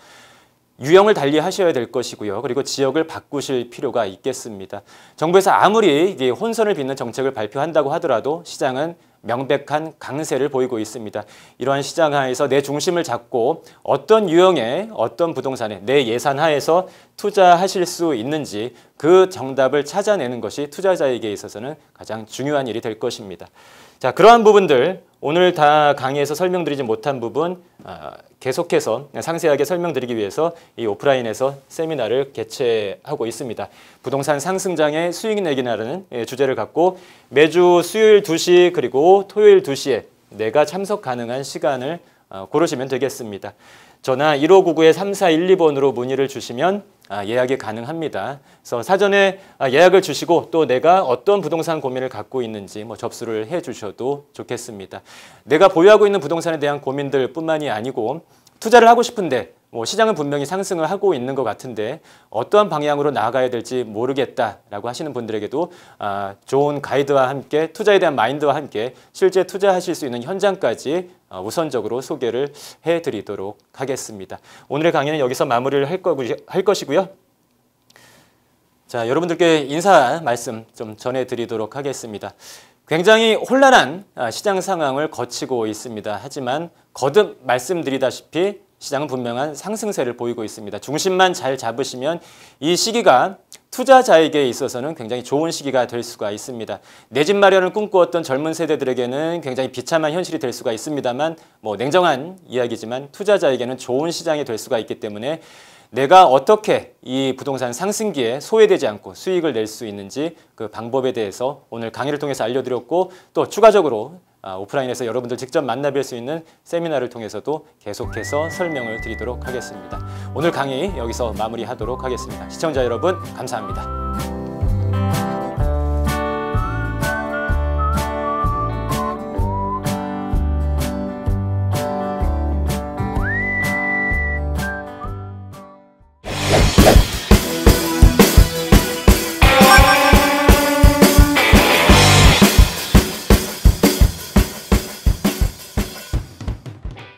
유형을 달리 하셔야 될 것이고요. 그리고 지역을 바꾸실 필요가 있겠습니다. 정부에서 아무리 혼선을 빚는 정책을 발표한다고 하더라도 시장은 명백한 강세를 보이고 있습니다. 이러한 시장 하에서 내 중심을 잡고 어떤 유형의 어떤 부동산에 내 예산 하에서 투자하실 수 있는지 그 정답을 찾아내는 것이 투자자에게 있어서는 가장 중요한 일이 될 것입니다. 자, 그러한 부분들 오늘 다 강의에서 설명드리지 못한 부분 아, 계속해서 상세하게 설명드리기 위해서 이 오프라인에서 세미나를 개최하고 있습니다. 부동산 상승장의 수익 내기라는 나 예, 주제를 갖고 매주 수요일 2시 그리고 토요일 2시에 내가 참석 가능한 시간을 어, 고르시면 되겠습니다. 전화 1599-3412번으로 문의를 주시면 아, 예약이 가능합니다. 그래서 사전에 아, 예약을 주시고 또 내가 어떤 부동산 고민을 갖고 있는지 뭐 접수를 해 주셔도 좋겠습니다. 내가 보유하고 있는 부동산에 대한 고민들 뿐만이 아니고 투자를 하고 싶은데 뭐 시장은 분명히 상승을 하고 있는 것 같은데 어떠한 방향으로 나아가야 될지 모르겠다라고 하시는 분들에게도 아, 좋은 가이드와 함께 투자에 대한 마인드와 함께 실제 투자하실 수 있는 현장까지 어, 우선적으로 소개를 해드리도록 하겠습니다. 오늘의 강의는 여기서 마무리를 할, 거, 할 것이고요. 자, 여러분들께 인사 말씀 좀 전해드리도록 하겠습니다. 굉장히 혼란한 아, 시장 상황을 거치고 있습니다. 하지만 거듭 말씀드리다시피 시장은 분명한 상승세를 보이고 있습니다. 중심만 잘 잡으시면 이 시기가 투자자에게 있어서는 굉장히 좋은 시기가 될 수가 있습니다. 내 집 마련을 꿈꾸었던 젊은 세대들에게는 굉장히 비참한 현실이 될 수가 있습니다만 뭐 냉정한 이야기지만 투자자에게는 좋은 시장이 될 수가 있기 때문에 내가 어떻게 이 부동산 상승기에 소외되지 않고 수익을 낼 수 있는지 그 방법에 대해서 오늘 강의를 통해서 알려드렸고 또 추가적으로 아, 오프라인에서 여러분들 직접 만나뵐 수 있는 세미나를 통해서도 계속해서 설명을 드리도록 하겠습니다. 오늘 강의 여기서 마무리하도록 하겠습니다. 시청자 여러분 감사합니다.